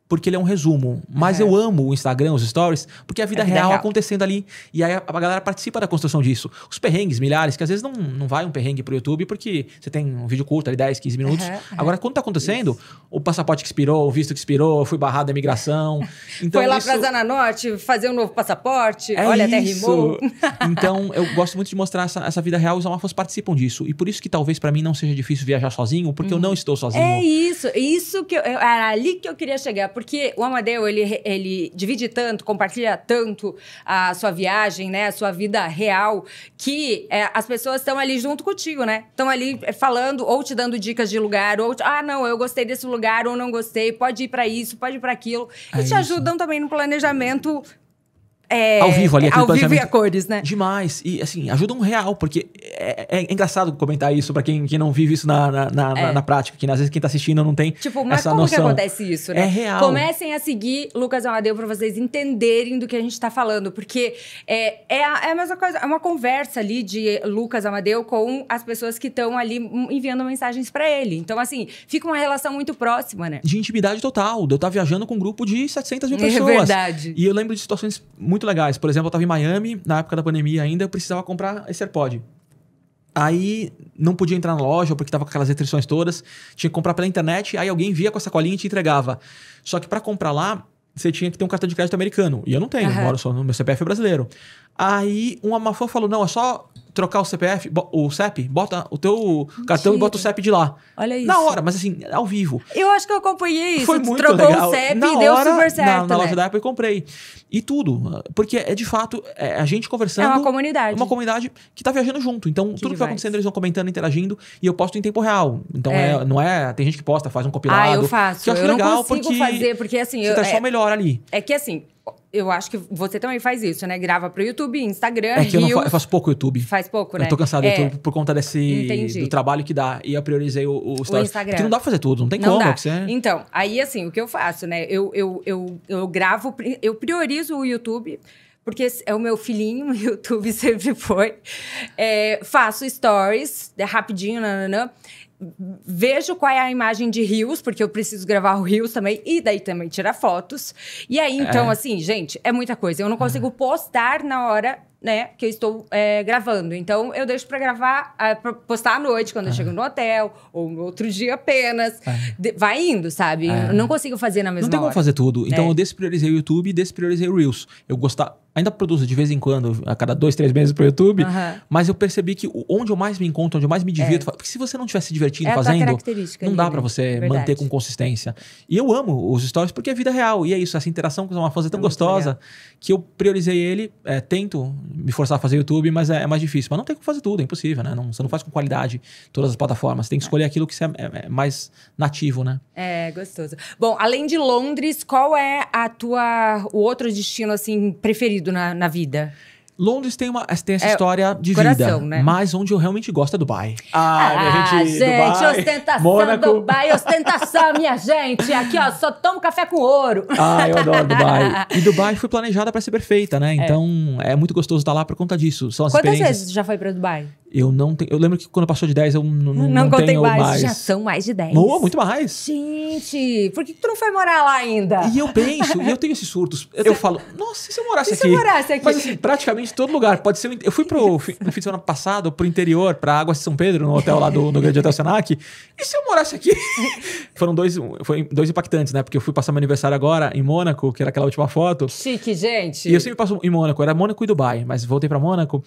porque ele é um resumo. Mas é. eu amo o Instagram, os stories, porque é a vida, é vida real, real, acontecendo ali. E aí a, a, galera participa da construção disso. Os perrengues, milhares, que às vezes não, não vai um perrengue pro YouTube, porque você tem um vídeo curto ali, 10, 15 minutos. Uhum, uhum. Agora, quando tá acontecendo, isso. o passaporte que expirou, o visto que expirou, fui barrado da imigração. [LAUGHS] Então, Foi lá isso... pra Zana Norte fazer um novo passaporte, é olha, isso. até rimou. [LAUGHS] então, eu gosto muito de mostrar essa, essa vida real, os amafos participam disso. E por isso que talvez para mim não seja difícil viajar sozinho, porque uhum. eu não estou sozinho. É isso, isso que eu, era ali que eu queria chegar porque o Amadeu, ele, ele divide tanto, compartilha tanto a sua viagem, né? A sua vida real, que é, as pessoas estão ali junto contigo, né? Estão ali é, falando ou te dando dicas de lugar, ou ah, não, eu gostei desse lugar ou não gostei, pode ir para isso, pode ir para aquilo. É e te ajudam também no planejamento é, ao vivo ali, aquele Ao vivo e a cores, né? Demais. E, assim, ajuda um real, porque é, é engraçado comentar isso pra quem, quem não vive isso na, na, na, é. na, prática, que às vezes quem tá assistindo não tem Tipo, mas como noção. que acontece isso, né? É real. Comecem a seguir Lucas Amadeu pra vocês entenderem do que a gente tá falando, porque é, é, a, é a mesma coisa, é uma conversa ali de Lucas Amadeu com as pessoas que estão ali enviando mensagens pra ele. Então, assim, fica uma relação muito próxima, né? De intimidade total. Eu tava tá viajando com um grupo de 700 mil é pessoas. É verdade. E eu lembro de situações muito muito legais. Por exemplo, eu estava em Miami, na época da pandemia ainda, eu precisava comprar esse AirPod. Aí não podia entrar na loja porque estava com aquelas restrições todas, tinha que comprar pela internet, aí alguém via com a sacolinha e te entregava. Só que para comprar lá, você tinha que ter um cartão de crédito americano. E eu não tenho, uhum. eu moro só no meu CPF brasileiro. Aí uma mafã falou: não, é só trocar o CPF, o CEP, bota o teu Mentira. cartão e bota o CEP de lá. Olha isso. Na hora, mas assim, ao vivo. Eu acho que eu acompanhei isso. Foi muito Trocou legal. o CEP na e hora, deu super certo. Na, na né? loja da Apple eu comprei. E tudo. Porque é de fato é a gente conversando. É uma comunidade. Uma comunidade que tá viajando junto. Então, que tudo demais. que vai acontecendo, eles vão comentando, interagindo. E eu posto em tempo real. Então, é. É, não é. Tem gente que posta, faz um compilado. Ah, eu faço. Que eu acho eu legal não consigo porque fazer, porque assim. Você eu, tá é, só melhor ali. É que assim, eu acho que você também faz isso, né? Grava pro YouTube, Instagram, É que eu, fa eu, faço pouco YouTube. Faz pouco, né? Eu tô cansado do é. YouTube por conta desse... Entendi. Do trabalho que dá. E eu priorizei o, o, o Instagram. Porque não dá pra fazer tudo, não tem não como. Dá. É você... É. Então, aí assim, o que eu faço, né? Eu, eu, eu, eu gravo... Eu priorizo o YouTube porque é o meu filhinho, [LAUGHS] o YouTube sempre foi. É, faço stories, é rapidinho, nananã vejo qual é a imagem de rios, porque eu preciso gravar o rios também, e daí também tirar fotos. E aí, é. então, é. assim, gente, é muita coisa. Eu não consigo é. postar na hora. Né, que eu estou é, gravando. Então, eu deixo para gravar, pra postar à noite, quando eu é. chego no hotel, ou no outro dia apenas. É. De, vai indo, sabe? Eu não consigo fazer na mesma hora. Não tem hora, como fazer tudo. Né? Então, eu despriorizei o YouTube e despriorizei o Reels. Eu gostava Ainda produzo de vez em quando, a cada dois, três meses pro YouTube, uhum. mas eu percebi que onde eu mais me encontro, onde eu mais me divirto, é. porque se você não estiver se divertindo é fazendo, não dá para você Verdade. manter com consistência. E eu amo os stories porque é vida real, e é isso, essa interação com uma amarfãs é tão é gostosa que eu priorizei ele, é, tento me forçar a fazer YouTube, mas é, é, mais difícil. Mas não tem como fazer tudo, é impossível, né? Não, você não faz com qualidade todas as plataformas, tem que é. escolher aquilo que é mais nativo, né? É, gostoso. Bom, além de Londres, qual é a tua, o outro destino, assim, preferido? na, na vida. Londres tem, uma, tem essa é, história de coração, vida. Né? Mas onde eu realmente gosto é Dubai. Ah, ah gente, gente Dubai, ostentação, Mônaco. Dubai, ostentação, minha gente. Aqui, ó, só tomo café com ouro. Ah, eu adoro Dubai. [LAUGHS] E Dubai foi planejada para ser perfeita, né? É. Então, é, é muito gostoso estar lá por conta disso. São as Quantas vezes já foi para Dubai? Eu não tenho. Eu lembro que quando passou de 10, eu não, não, não contei tenho mais. mais. Já são mais de 10. Boa, muito mais. Gente, por que, que tu não foi morar lá ainda? E eu penso, e eu tenho esses surtos. Eu, [LAUGHS] eu falo, nossa, e se eu morasse e aqui? Se eu morasse aqui. Mas assim, praticamente todo lugar. Pode ser. Eu fui pro no fim de semana passado pro interior, pra Águas de São Pedro, no hotel lá do, Grande Hotel Senac. E se eu morasse aqui? [LAUGHS] Foram dois, foi dois impactantes, né? Porque eu fui passar meu aniversário agora em Mônaco, que era aquela última foto. Chique, gente. E eu sempre passo em Mônaco, era Mônaco e Dubai, mas voltei pra Mônaco.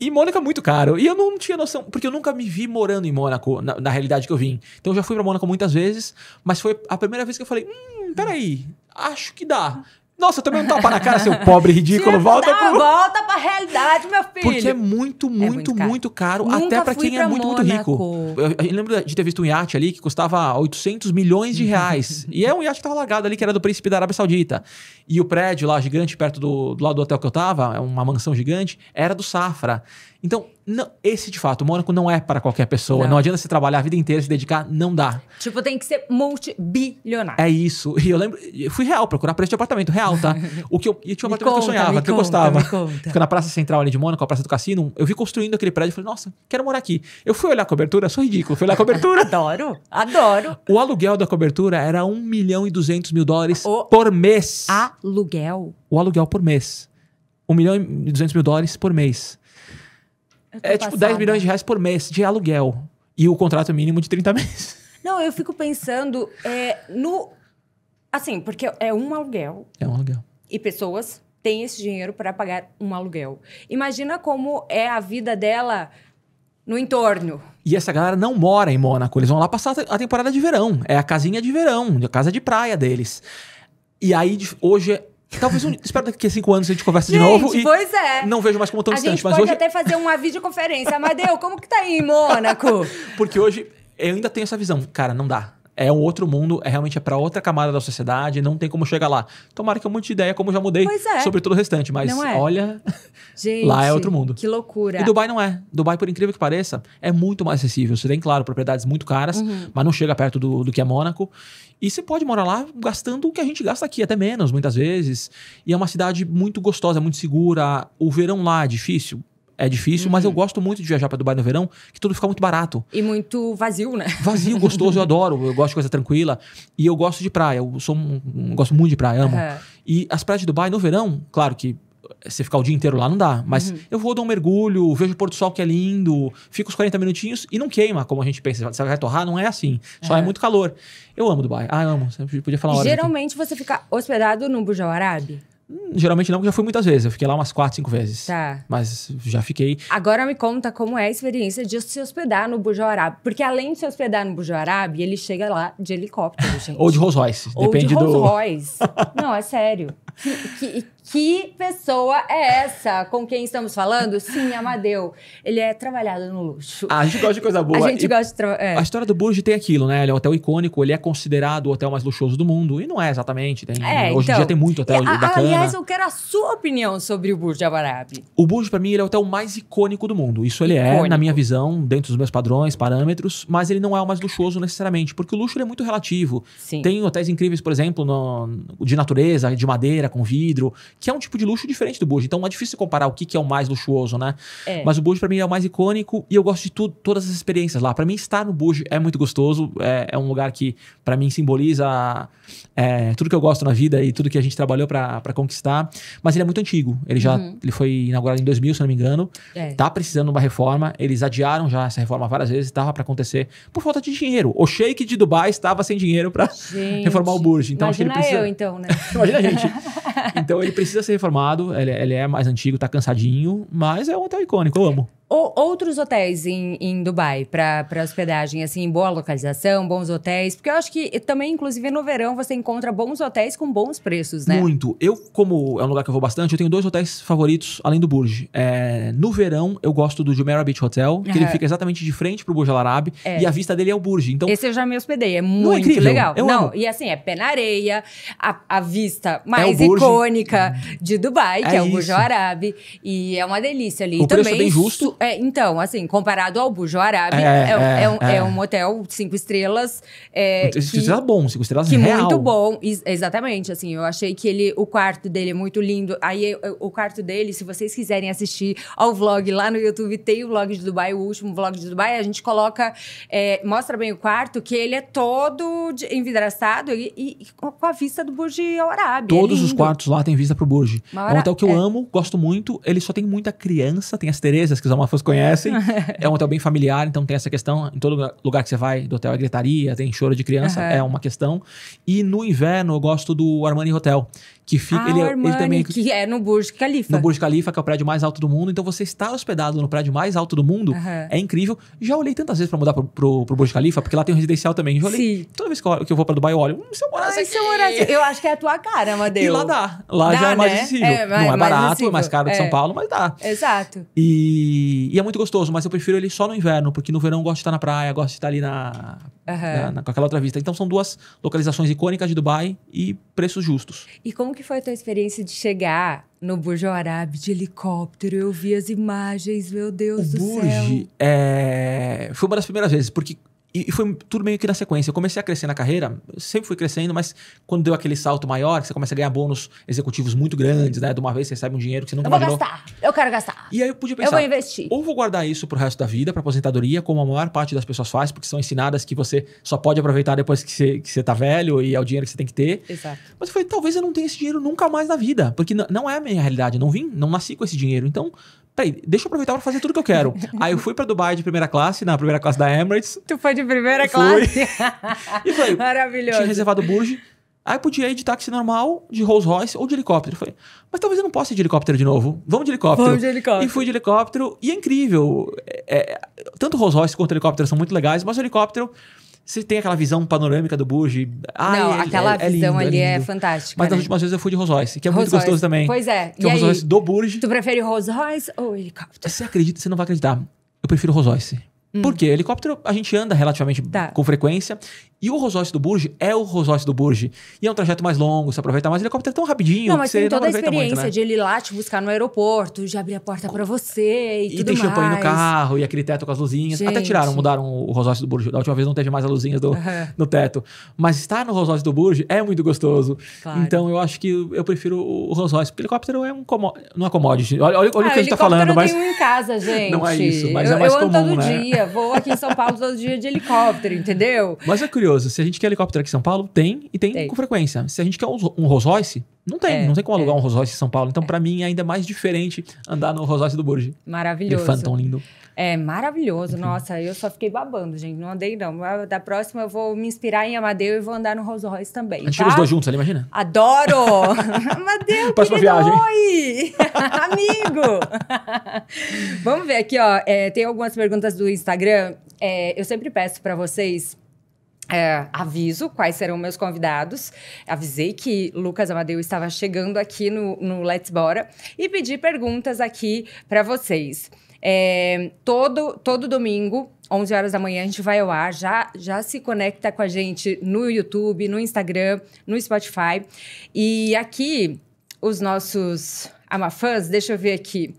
E Mônaco é muito caro. E eu não tinha noção, porque eu nunca me vi morando em Mônaco, na, na realidade que eu vim. Então eu já fui para Mônaco muitas vezes, mas foi a primeira vez que eu falei: hum, peraí, acho que dá. Nossa, eu não um tapa na cara, seu pobre ridículo. volta pro... Volta pra realidade, meu filho. Porque é muito, é muito, é muito caro. Muito caro até para quem é pra é muito, Mônaco. muito rico. Eu, eu, lembro de ter visto um iate ali que custava 800 milhões de reais. [LAUGHS] e é um iate que tava lagado ali, que era do príncipe da Arábia Saudita. E o prédio lá, gigante, perto do, do lado do hotel que eu tava, é uma mansão gigante, era do Safra. Então, não, esse de fato, o Mônaco não é para qualquer pessoa. Não. não adianta se trabalhar a vida inteira, se dedicar, não dá. Tipo, tem que ser multibilionário. É isso. E eu lembro, eu fui real procurar preço de apartamento, real, tá? [LAUGHS] o que eu, e tinha um apartamento conta, que eu sonhava, que conta, eu gostava. Fica na Praça Central ali de Mônaco, a Praça do Cassino. Eu vi construindo aquele prédio e falei, nossa, quero morar aqui. Eu fui olhar a cobertura, sou ridículo, fui olhar a cobertura. [LAUGHS] adoro, adoro. O aluguel da cobertura era 1 milhão e 200 mil dólares o por mês. Aluguel? O aluguel por mês. 1 milhão e 200 mil dólares por mês. É tipo passada. tipo 10 milhões de reais por mês de aluguel. E o contrato mínimo de 30 [LAUGHS] meses. Não, eu fico pensando é, no. Assim, porque é um aluguel. É um aluguel. E pessoas têm esse dinheiro para pagar um aluguel. Imagina como é a vida dela no entorno. E essa galera não mora em Mônaco, eles vão lá passar a temporada de verão. É a casinha de verão, a casa de praia deles. E aí hoje Talvez um, espero daqui a cinco anos a gente converse gente, de novo. E pois é. Não vejo mais como tão a distante. A gente mas pode hoje... até fazer uma videoconferência. Amadeu, como que tá aí em Mônaco? [LAUGHS] Porque hoje eu ainda tenho essa visão. Cara, não dá é um outro mundo, é realmente é para outra camada da sociedade, não tem como chegar lá. Tomara que eu mude de ideia, como já mudei é. sobre todo o restante, mas é. olha, [LAUGHS] Gente, lá é outro mundo. Que loucura. E Dubai não é. Dubai, por incrível que pareça, é muito mais acessível. Você tem, claro, propriedades muito caras, uhum. mas não chega perto do, do que é Mônaco. E você pode morar lá gastando o que a gente gasta aqui, até menos, muitas vezes. E é uma cidade muito gostosa, muito segura. O verão lá é difícil? é difícil, uhum. mas eu uhum. gosto muito de viajar para Dubai no verão, que tudo fica muito barato. E muito vazio, né? Vazio, gostoso, eu [LAUGHS] adoro. Eu gosto de coisa tranquila. E eu gosto de praia. Eu sou um, um, gosto muito de praia, amo. Uhum. E as praias de Dubai no verão, claro que você ficar o dia inteiro lá não dá, mas uhum. eu vou dar um mergulho, vejo o pôr do sol que é lindo, fico os 40 minutinhos e não queima, como a gente pensa, você vai torrar, não é assim, só uhum. é muito calor. Eu amo Dubai, ah, amo, você podia falar Geralmente você fica hospedado no Al Arab geralmente não, porque já fui muitas vezes. Eu fiquei lá umas quatro, cinco vezes. Tá. Mas já fiquei. Agora me conta como é a experiência de se hospedar no Burj Al Arab. Porque além de se hospedar no Burj Al Arab, ele chega lá de helicóptero, gente. Ou de Rolls Royce. Ou depende de Rolls Royce. Do... não, é sério. que, que que pessoa é essa com quem estamos falando? Sim, é Amadeu. Ele é trabalhado no luxo. Ah, a gente gosta de coisa boa. A gente e gosta de tra... é. A história do Burj tem aquilo, né? Ele é um hotel icônico, ele é considerado o hotel mais luxuoso do mundo. E não é exatamente. Tem... É, Hoje então... em dia então. tem muito hotel e, bacana. Aliás, eu quero a sua opinião sobre o Burj Al Arab. O Burj, para mim, ele é o hotel mais icônico do mundo. Isso ele é, icônico. é, na minha visão, dentro dos meus padrões, parâmetros. Mas ele não é o mais luxuoso necessariamente, porque o luxo é muito relativo. Sim. Tem hotéis incríveis, por exemplo, no... de natureza, de madeira, com vidro que é um tipo de luxo diferente do Burj. Então é difícil comparar o que, que é o mais luxuoso, né? É. Mas o Burj para mim é o mais icônico e eu gosto de todas as experiências lá. Para mim estar no Burj é muito gostoso, é, é um lugar que para mim simboliza é, tudo que eu gosto na vida e tudo que a gente trabalhou para conquistar. Mas ele é muito antigo, ele já uhum. ele foi inaugurado em 2000, se não me engano. É. Tá precisando de uma reforma, eles adiaram já essa reforma várias vezes, estava para acontecer por falta de dinheiro. O Sheikh de Dubai estava sem dinheiro para [LAUGHS] reformar o Burj. Então, imagina ele precisa... eu então, né? [LAUGHS] imagina a gente. [LAUGHS] então ele precisa ser reformado, ele, é, ele é mais antigo, tá cansadinho, mas é um hotel icônico, eu amo outros hotéis em, em Dubai para hospedagem, assim, boa localização, bons hotéis? Porque eu acho que também, inclusive, no verão você encontra bons hotéis com bons preços, né? Muito. Eu, como é um lugar que eu vou bastante, eu tenho dois hotéis favoritos, além do Burj. É, no verão, eu gosto do Jumeirah Beach Hotel, que uhum. ele fica exatamente de frente pro Burj Al Arab, é. e a vista dele é o Burj. Então, Esse eu já me hospedei, é, é muito é legal. Eu Não, amo. e assim, é pé na areia, a, a vista mais é icônica de Dubai, é que é, o Burj Al Arab, e é uma delícia ali. O também, preço é bem justo é, então, assim, comparado ao Bujo Arabe, é é, é, é, um, é. é, um, hotel cinco estrelas. É, cinco que, estrelas bom, cinco estrelas que real. Muito bom, exatamente. Assim, eu achei que ele, o quarto dele é muito lindo. Aí, o quarto dele, se vocês quiserem assistir ao vlog lá no YouTube, tem o vlog de Dubai, o último vlog de Dubai. A gente coloca, mostra bem o quarto, que ele é todo de, envidraçado e, e, com a vista do Burj Al Arab. Todos os quartos lá têm vista pro Burj. é um hotel que eu amo, gosto muito. Ele só tem muita criança, tem as Terezas, que são uma Mafos conhecem. [LAUGHS] é um hotel bem familiar, então tem essa questão. Em todo lugar que você vai do hotel é gritaria, tem choro de criança, uhum. é uma questão. E no inverno eu gosto do Armani Hotel, que fica. Ah, ele, Armani, é ele também. É que é no Burj Khalifa. No Burj Khalifa, que é o prédio mais alto do mundo. Então você está hospedado no prédio mais alto do mundo. Uhum. É incrível. Já olhei tantas vezes para mudar pro, pro, pro, Burj Khalifa, porque lá tem um residencial também. Já olhei. Sim. Toda vez que eu, vou para Dubai, eu olho. Hum, se eu morasse. Ai, se eu morasse. Eu acho que é a tua cara, Madeu. E lá dá. Lá dá, já é mais né? acessível. É, Não é, é barato, é mais caro que é. São Paulo, mas dá. Exato. E, e, é muito gostoso, mas eu prefiro ele só no inverno, porque no verão eu gosto de estar na praia, gosto de estar ali na, uhum. na, na com aquela outra vista. Então são duas localizações icônicas de Dubai e preços justos. E como que foi a tua experiência de chegar no Burj Arab de helicóptero? Eu vi as imagens, meu Deus o do Burj, céu. É... Foi uma das primeiras vezes, porque e, foi tudo meio que na sequência. Eu comecei a crescer na carreira, sempre fui crescendo, mas quando deu aquele salto maior, você começa a ganhar bônus executivos muito grandes, né? De uma vez você recebe um dinheiro que você nunca Eu vou gastar, eu quero gastar. E aí eu podia pensar... Eu vou investir. Ou vou guardar isso pro resto da vida, pra aposentadoria, como a maior parte das pessoas faz, porque são ensinadas que você só pode aproveitar depois que você, que você tá velho e é o dinheiro que você tem que ter. Exato. Mas eu falei, talvez eu não tenha esse dinheiro nunca mais na vida, porque não é a minha realidade, eu não vim, não nasci com esse dinheiro. Então, peraí, tá deixa eu aproveitar para fazer tudo que eu quero. [LAUGHS] aí eu fui para Dubai de primeira classe, na primeira classe da Emirates. Tu foi de primeira classe? [LAUGHS] e foi. [LAUGHS] Maravilhoso. Tinha reservado o Burj. Aí podia ir de táxi normal, de Rolls Royce ou de helicóptero. Eu falei, mas talvez eu não possa ir de helicóptero de novo. Vamos de helicóptero. Vamos de helicóptero. E fui de helicóptero. E é incrível. É, é tanto Rolls Royce quanto helicóptero são muito legais, mas o helicóptero você tem aquela visão panorâmica do Burge? Ah, não, é, aquela é, é visão lindo, é ali é, fantástica. Mas né? nas últimas vezes eu fui de Rolls Royce, que é Rolls muito gostoso também. Pois é. Que e é o Rolls Royce do Burge. Tu prefere Rolls Royce ou helicóptero? Você acredita, você não vai acreditar. Eu prefiro Rolls Royce. Hum. porque Por quê? Helicóptero a gente anda relativamente tá. com frequência. E o Rosócio do Burj é o Rosócio do Burj. E é um trajeto mais longo, você aproveita mais. O helicóptero é tão rapidinho não, mas que você toda não aproveita a experiência muito, né? de ele ir lá te buscar no aeroporto, de abrir a porta para você e, e tudo tem champanhe no carro, e aquele teto com as luzinhas. Gente. Até tiraram, mudaram o Rosócio do Burj. Da última vez não teve mais as luzinhas do, no teto. Mas estar no Rosócio do Burj é muito gostoso. Claro. Então eu acho que eu prefiro o Rosócio. Porque o helicóptero é um não é commodity. Olha, olha, ah, o que a gente tá falando. mas... tenho um em casa, gente. [LAUGHS] Não é isso, mas é eu, é mais eu comum, todo né? dia, vou aqui em São Paulo todo dia de helicóptero, entendeu? Mas é curioso, se a gente quer helicóptero aqui em São Paulo, tem e tem, tem. com frequência. Se a gente quer um Rolls Royce, não tem, é, não tem como alugar é. um Rolls Royce em São Paulo. Então, é. para mim, é ainda mais diferente andar no Rolls Royce do Burj. Maravilhoso. Elefante tão lindo. É maravilhoso. Uhum. Nossa, eu só fiquei babando, gente. Não andei, não. Ah, da próxima eu vou me inspirar em Amadeu e vou andar no Rolls Royce também. A gente tá? os dois juntos ali, imagina. Adoro! [LAUGHS] Amadeu, Próxima viagem. Oi! [LAUGHS] Amigo! [LAUGHS] Vamos ver aqui, ó. É, tem algumas perguntas do Instagram. É, eu sempre peço para vocês é, aviso quais serão meus convidados. Avisei que Lucas Amadeu estava chegando aqui no, no Let's Bora e pedi perguntas aqui para vocês. É, todo, todo domingo, 11 horas da manhã, a gente vai ao ar. Já, já se conecta com a gente no YouTube, no Instagram, no Spotify. E aqui, os nossos amafãs, deixa eu ver aqui.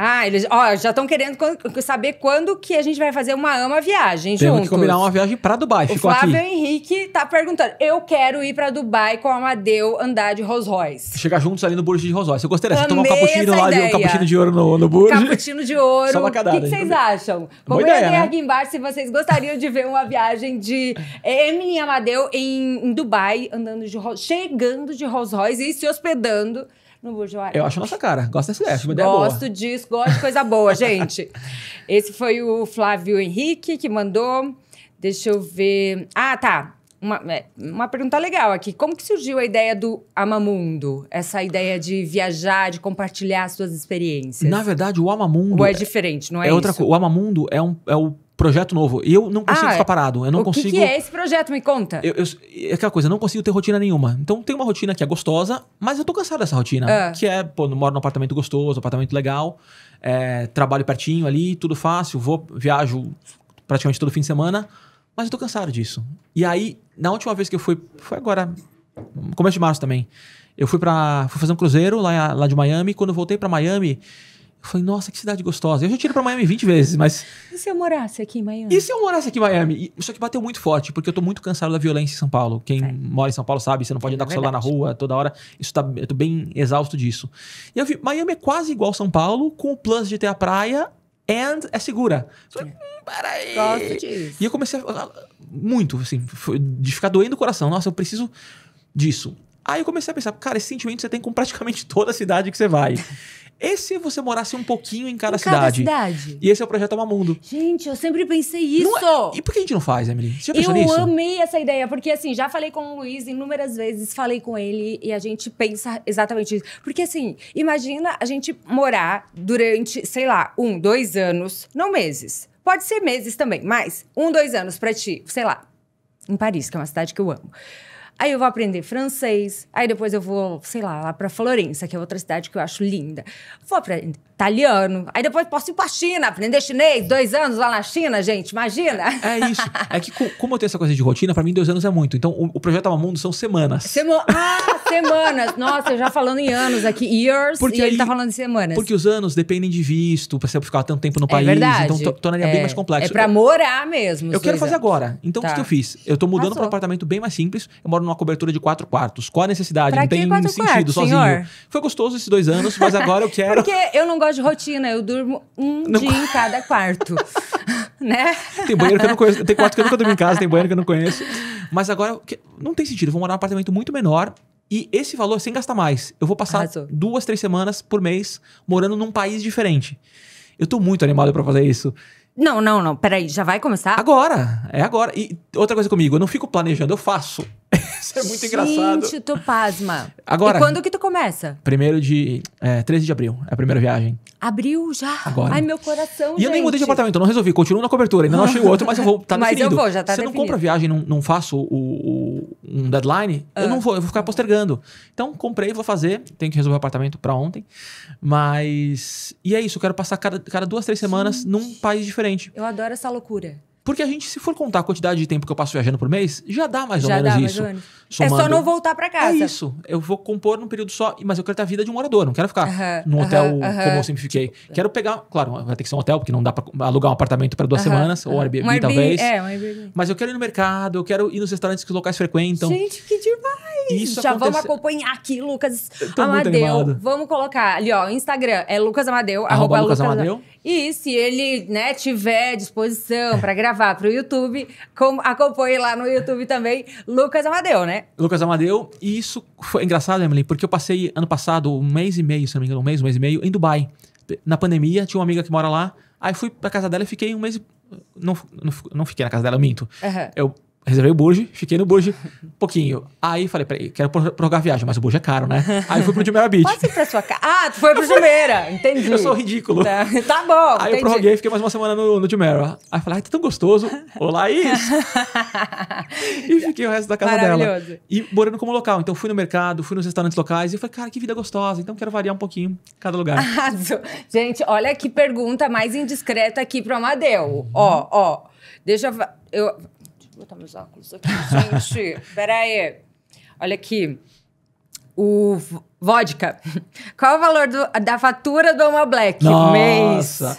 Ah, eles ó, já estão querendo saber quando que a gente vai fazer uma ama viagem Temos juntos. que combinar uma viagem para Dubai. O Ficou Flávio aqui. Henrique tá perguntando: eu quero ir para Dubai com a Amadeu andar de Rolls Royce. Chegar juntos ali no Burj de Rolls Royce. Eu gostaria de Tomar um cappuccino lá, ideia. um cappuccino de ouro no, no Burj. Cappuccino de ouro. O que, que né? vocês acham? Comentem né? aqui embaixo se vocês gostariam de ver uma viagem de Emily eh, e Amadeu em, em Dubai, andando de chegando de Rolls Royce e se hospedando no Bujoara. Eu acho a nossa cara. Gosto desse leste, ideia Gosto boa. disso, gosto de coisa boa, [LAUGHS] gente. Esse foi o Flávio Henrique que mandou. Deixa eu ver. Ah, tá. Uma, é, uma pergunta legal aqui. Como que surgiu a ideia do Amamundo? Essa ideia de viajar, de compartilhar suas experiências? Na verdade, o Amamundo... Ou é diferente, não é, é isso? O Amamundo é, um, é o projeto novo. Eu não consigo ah, ficar é. parado. Eu não o consigo. O que, é esse projeto? Me conta. Eu, eu, é aquela coisa, eu não consigo ter rotina nenhuma. Então tem uma rotina que é gostosa, mas eu tô cansado dessa rotina. Ah. Que é, pô, moro num apartamento gostoso, apartamento legal, é, trabalho pertinho ali, tudo fácil, vou, viajo praticamente todo fim de semana, mas eu tô cansado disso. E aí, na última vez que eu fui, foi agora, começo de março também. Eu fui para fui fazer um cruzeiro lá, lá de Miami. Quando eu voltei para Miami, eu falei, nossa, que cidade gostosa. Eu já tiro pra Miami 20 vezes, mas. E se eu morasse aqui em Miami? E se eu morasse aqui em Miami? Só que bateu muito forte, porque eu tô muito cansado da violência em São Paulo. Quem é. mora em São Paulo sabe, você não pode é, andar com o celular na rua toda hora. Isso tá, eu tô bem exausto disso. E eu vi, Miami é quase igual São Paulo, com o plus de ter a praia and é segura. Eu falei, é. hum, peraí. Gosto disso. E eu comecei a. Muito, assim, de ficar doendo o coração. Nossa, eu preciso disso. Aí eu comecei a pensar, cara, esse sentimento você tem com praticamente toda a cidade que você vai. [LAUGHS] E se você morasse um pouquinho em cada, em cidade? cada cidade? E esse é o projeto Amamundo. Gente, eu sempre pensei é- isso. Não, e por que a gente não faz, Emily? Você já pensou eu nisso? Eu amei essa ideia, porque assim, já falei com o Luiz inúmeras vezes, falei com ele e a gente pensa exatamente isso. Porque assim, imagina a gente morar durante, sei lá, um, dois anos, não meses. Pode ser meses também, mas um, dois anos pra ti, sei lá, em Paris, que é uma cidade que eu amo. Aí eu vou aprender francês. Aí depois eu vou, sei lá, lá para Florença, que é outra cidade que eu acho linda. Vou italiano. Aí depois posso ir pra China, aprender chinês, dois anos lá na China, gente, imagina. É, é isso. É que como eu tenho essa coisa de rotina, para mim dois anos é muito. Então o, o projeto Amamundo são semanas. Sema ah, semanas. Nossa, já falando em anos aqui, years, porque e aí, ele tá falando de semanas. Porque os anos dependem de visto, pra você ficar tanto tempo no é país. Verdade. Então tornaria é, bem mais complexo. É pra eu, morar mesmo. Eu quero fazer anos. agora. Então tá. o que eu fiz? Eu tô mudando para um apartamento bem mais simples. Eu moro numa cobertura de quatro quartos. Qual a necessidade? Pra não tem sentido quartos, sozinho. Senhor? Foi gostoso esses dois anos, mas agora eu [LAUGHS] quero. porque eu não gosto gosto de rotina, eu durmo um não... dia em cada quarto. [LAUGHS] né? Tem banheiro que eu não conheço, tem quarto que eu nunca dormi em casa, tem banheiro que eu não conheço. Mas agora, não tem sentido, eu vou morar num apartamento muito menor e esse valor sem gastar mais. Eu vou passar Arrasou. duas, três semanas por mês morando num país diferente. Eu tô muito animado para fazer isso. Não, não, não. Peraí, já vai começar? Agora. É agora. E outra coisa comigo, eu não fico planejando, eu faço. [LAUGHS] Isso é muito Gente, engraçado. Gente, tu pasma. Agora. E quando que tu começa? Primeiro de. É, 13 de abril. É a primeira viagem. Abril já? Agora. Ai, meu coração. E gente. eu nem mudei de apartamento, não resolvi. Continuo na cobertura. Ainda não achei outro, mas eu vou. Tá [LAUGHS] mas definido. eu vou, já tá Se eu não compro a viagem, não, não faço o, o um deadline, eu ah. não vou, eu vou ficar postergando. Então, comprei, vou fazer. Tenho que resolver o apartamento pra ontem. Mas. E é isso, eu quero passar cada, cada duas, três semanas num país diferente. Eu adoro essa loucura. Porque a gente, se for contar a quantidade de tempo que eu passo viajando por mês, já dá mais já ou menos dá, isso. Mais ou menos. Somando. É só não voltar para é casa. É isso. Eu vou compor num período só, mas eu quero ter a vida de um morador, não quero ficar uhum, num hotel como eu sempre fiquei. Tipo, quero pegar, claro, vai ter que ser um hotel, porque não dá para alugar um apartamento para duas semanas, ou um Airbnb, um Airbnb talvez. É, um Airbnb. Mas eu quero ir no mercado, eu quero ir nos restaurantes que os locais frequentam. Gente, que demais! Isso Já acontece... vamos acompanhar aqui, Lucas Amadeu. Vamos colocar ali, ó, Instagram é Lucas Amadeu, arroba, Lucas Amadeu. E se ele né, tiver disposição para gravar para o YouTube, com, acompanhe lá no YouTube também Lucas Amadeu, né? Lucas Amadeu. E isso foi engraçado, Emily, porque eu passei ano passado um mês e meio, se não me engano, um mês, um mês e meio, em Dubai. Na pandemia, tinha uma amiga que mora lá. Aí fui pra casa dela e fiquei um mês. Não, não, não fiquei na casa dela, eu minto. Uhum. Eu Reservei o Burj, fiquei no Burj um pouquinho. Aí falei, peraí, quero prorrogar a viagem, mas o Burj é caro, né? [LAUGHS] Aí fui pro Jumeirah Beach. Pode ir pra sua casa. Ah, tu foi pro [LAUGHS] Jumeirah, entendi. Eu sou ridículo. Tá, tá bom, Aí entendi. eu prorroguei, fiquei mais uma semana no, no Jumeirah. Aí falei, ai, tá tão gostoso, olá isso. [LAUGHS] e fiquei o resto da casa dela. Maravilhoso. E morando como local. Então fui no mercado, fui nos restaurantes locais e falei, cara, que vida gostosa. Então quero variar um pouquinho cada lugar. Arraso. Gente, olha que pergunta mais indiscreta aqui pro Amadeu. Ó, ó, deixa eu botar meus óculos aqui. Gente, peraí. Olha aqui. O vodka. Qual o valor do, da fatura do Alma Black? Nossa. Mês.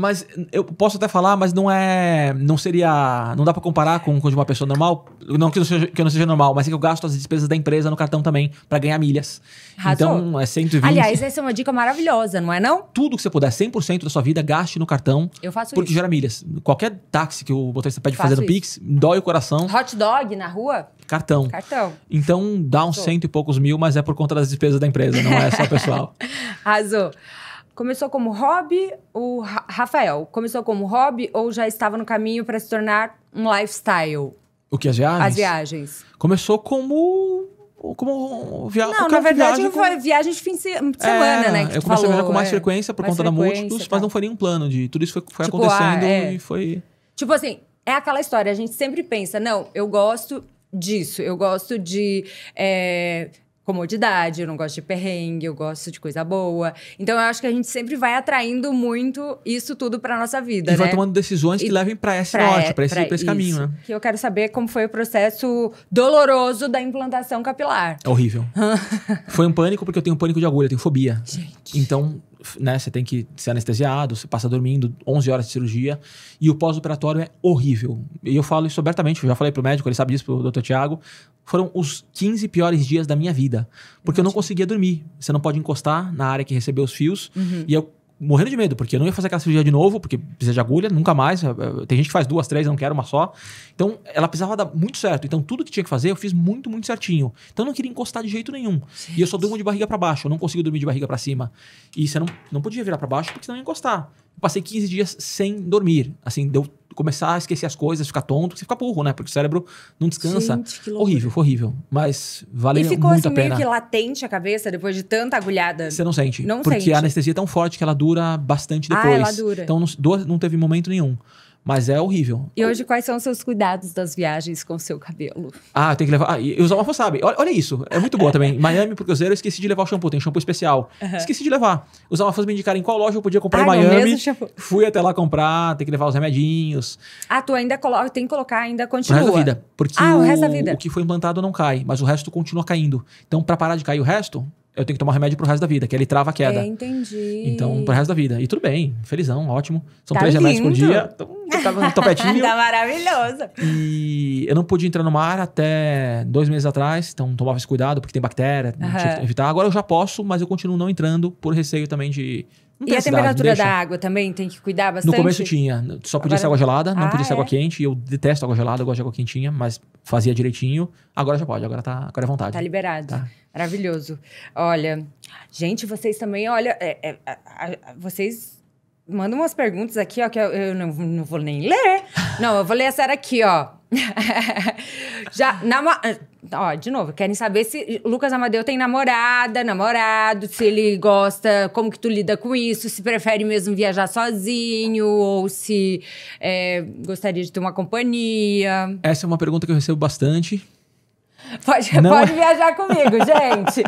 Mas eu posso até falar, mas não é. Não seria. Não dá para comparar com, com de uma pessoa normal. Não que eu, seja, que eu não seja normal, mas é que eu gasto as despesas da empresa no cartão também para ganhar milhas. Razão. Então é 120. Aliás, essa é uma dica maravilhosa, não é? não? Tudo que você puder, 100% da sua vida, gaste no cartão. Eu faço porque isso. gera milhas. Qualquer táxi que o motorista pede fazer no Pix, dói o coração. Hot dog na rua? Cartão. Cartão. Então dá uns cento e poucos mil, mas é por conta das despesas da empresa, não é só pessoal. [LAUGHS] Arrasou. Começou como hobby, o Rafael, começou como hobby ou já estava no caminho para se tornar um lifestyle? O que, as viagens? As viagens. Começou como... Como via... Não, na verdade viagem foi viagem de fim de semana, é, né? eu comecei falou, a viajar com mais é. frequência por mais conta frequência, da Múltiplos, tá. mas não foi nenhum plano de... Tudo isso foi, foi tipo, acontecendo ah, é. e foi... Tipo assim, é aquela história, a gente sempre pensa, não, eu gosto disso, eu gosto de é, comodidade, eu não gosto de perrengue, eu gosto de coisa boa. Então eu acho que a gente sempre vai atraindo muito isso tudo para nossa vida. E né? vai tomando decisões que levem para esse norte, para esse, pra é, esse caminho, né? Que eu quero saber como foi o processo doloroso da implantação capilar. É horrível. foi um pânico porque eu tenho pânico de agulha, eu tenho fobia. Gente. Então né? Você tem que ser anestesiado, você passa dormindo, 11 horas de cirurgia. E o pós-operatório é horrível. E eu falo isso abertamente, eu já falei pro médico, ele sabe disso, pro doutor Tiago. Foram os 15 piores dias da minha vida. Porque eu não conseguia dormir. Você não pode encostar na área que recebeu os fios. Uhum. E eu morrendo de medo, porque eu não ia fazer aquela cirurgia de novo, porque precisa de agulha, nunca mais. É, é, tem gente que faz duas, três, eu não quero uma só. Então, ela precisava dar muito certo. Então, tudo que tinha que fazer, eu fiz muito, muito certinho. Então, eu não queria encostar de jeito nenhum. E eu só durmo de barriga para baixo, eu não consigo dormir de barriga para cima. E você não, não podia virar para baixo, porque senão ia encostar passei 15 dias sem dormir. Assim, deu começar a esquecer as coisas, ficar tonto, você fica burro, né? Porque o cérebro não descansa. Gente, horrível, foi horrível. Mas valeu muito assim, a pena. E ficou meio que latente a cabeça depois de tanta agulhada. Você não sente. Não porque sente. a anestesia é tão forte que ela dura bastante depois. Ah, ela dura. Então não, não teve momento nenhum. Mas é horrível. E hoje, quais são os seus cuidados das viagens com o seu cabelo? Ah, tem que levar. Ah, e usar uma sabem. Olha, olha, isso. É muito boa também. Miami porque Cruzeiro, eu esqueci de levar o shampoo. Tem um shampoo especial. Uhum. Esqueci de levar. Os almofas me indicaram em qual loja eu podia comprar ah, em Miami. Fui até lá comprar, tem que levar os remedinhos. Ah, tu ainda tem que colocar, ainda continua. O resto da vida. Porque ah, o, o, resto da vida. o que foi implantado não cai, mas o resto continua caindo. Então, para parar de cair o resto, eu tenho que tomar remédio pro resto da vida, que é ele trava a queda. É, entendi. Então, pro resto da vida. E tudo bem, felizão, ótimo. São tá três lindo. remédios por dia. Então, tava no [LAUGHS] topetinho. tá maravilhoso. E eu não podia entrar no mar até dois meses atrás, então tomava esse cuidado, porque tem bactéria, uhum. tinha que evitar. Agora eu já posso, mas eu continuo não entrando por receio também de e a temperatura da água também tem que cuidar bastante? No começo tinha. Só podia Agora... ser água gelada, não ah, podia ser ah, é? água quente. Eu detesto água gelada, eu gosto de água quentinha, mas fazia direitinho. Agora já pode, agora, tá, agora é vontade. Tá liberado. Tá. Maravilhoso. Olha, gente, vocês também, olha, é, é, a, a, vocês manda umas perguntas aqui, ó, que eu, eu não, não vou nem ler. Não, eu vou ler essa era aqui, ó. [LAUGHS] Já, namor... ó, de novo, querem saber se Lucas Amadeu tem namorada, namorado, se ele gosta, como que tu lida com isso, se prefere mesmo viajar sozinho ou se é, gostaria de ter uma companhia. Essa é uma pergunta que eu recebo bastante. Pode, não pode é... viajar comigo, [LAUGHS] gente.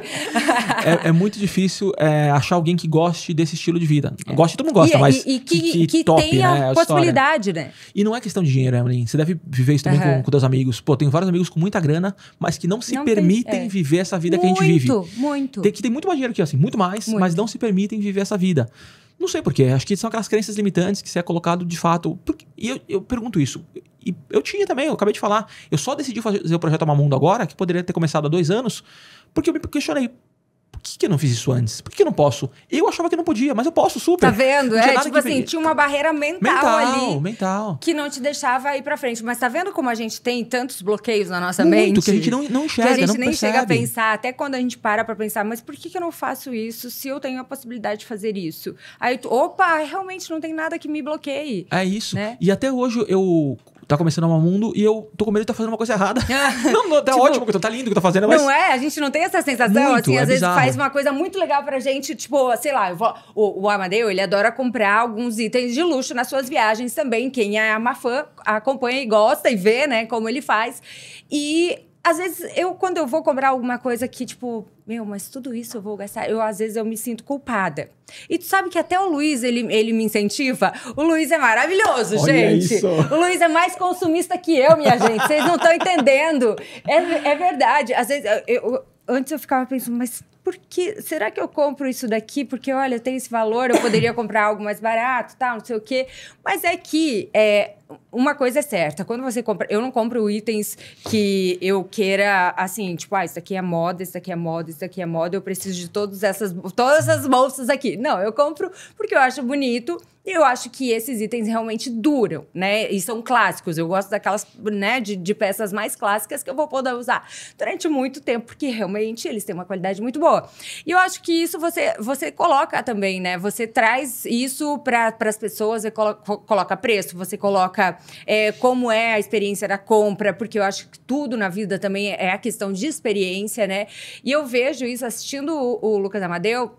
é, é, muito difícil é, achar alguém que goste desse estilo de vida. É. Goste, todo mundo gosta, e, é, mas. E, e que, que, que top, tenha né, a possibilidade, né? E não é questão de dinheiro, Evelyn. Você deve viver isso também uhum. com, com amigos. Pô, tenho vários amigos com muita grana, mas que não se não permitem tem, é. viver essa vida muito, que a gente vive. Muito, muito. Tem, que tem muito mais dinheiro que eu, assim, muito mais, muito. mas não se permitem viver essa vida. Não sei porquê. Acho que são aquelas crenças limitantes que você é colocado de fato. Porque, e eu, eu pergunto isso. E eu tinha também, eu acabei de falar. Eu só decidi fazer o projeto Amamundo agora, que poderia ter começado há dois anos, porque eu me questionei. Por que, que eu não fiz isso antes? Por que, que eu não posso? Eu achava que não podia, mas eu posso super. Tá vendo? É, tipo que... assim, tinha uma barreira mental, mental ali. Mental. Que não te deixava ir pra frente. Mas tá vendo como a gente tem tantos bloqueios na nossa Muito, mente? que a gente não, não enxerga, Que a gente nem percebe. chega a pensar. Até quando a gente para pra pensar, mas por que, que eu não faço isso se eu tenho a possibilidade de fazer isso? Aí tu, opa, realmente não tem nada que me bloqueie. É isso. Né? E até hoje eu tá começando a amar o mundo e eu tô com medo de estar tá fazendo uma coisa errada. [LAUGHS] Ah, não, não, tá tipo, ótimo, tá lindo o que tá fazendo, mas... Não é? A gente não tem essa sensação, muito, assim, é às bizarro. vezes faz uma coisa muito legal pra gente, tipo, sei lá, vou... o, o Amadeu, ele adora comprar alguns itens de luxo nas suas viagens também. Quem é uma fã acompanha e gosta e vê, né, como ele faz. E às vezes eu quando eu vou comprar alguma coisa que tipo meu mas tudo isso eu vou gastar eu às vezes eu me sinto culpada e tu sabe que até o Luiz ele, ele me incentiva o Luiz é maravilhoso Olha gente isso. o Luiz é mais consumista que eu minha gente vocês não estão entendendo é, é verdade às vezes eu, eu, antes eu ficava pensando mas será que eu compro isso daqui? Porque olha, tem esse valor, eu poderia comprar algo mais barato, tal, não sei o quê. Mas é que é, uma coisa é certa, quando você compra, eu não compro itens que eu queira assim, tipo, ah, isso aqui é moda, isso aqui é moda, isso aqui é moda, eu preciso de todas essas todas essas bolsas aqui. Não, eu compro porque eu acho bonito e eu acho que esses itens realmente duram, né? E são clássicos. Eu gosto daquelas, né, de, de peças mais clássicas que eu vou poder usar durante muito tempo, porque realmente eles têm uma qualidade muito boa. E eu acho que isso você, você coloca também, né? Você traz isso para as pessoas, você colo coloca preço, você coloca é, como é a experiência da compra, porque eu acho que tudo na vida também é a questão de experiência, né? E eu vejo isso assistindo o, o Lucas Amadeu.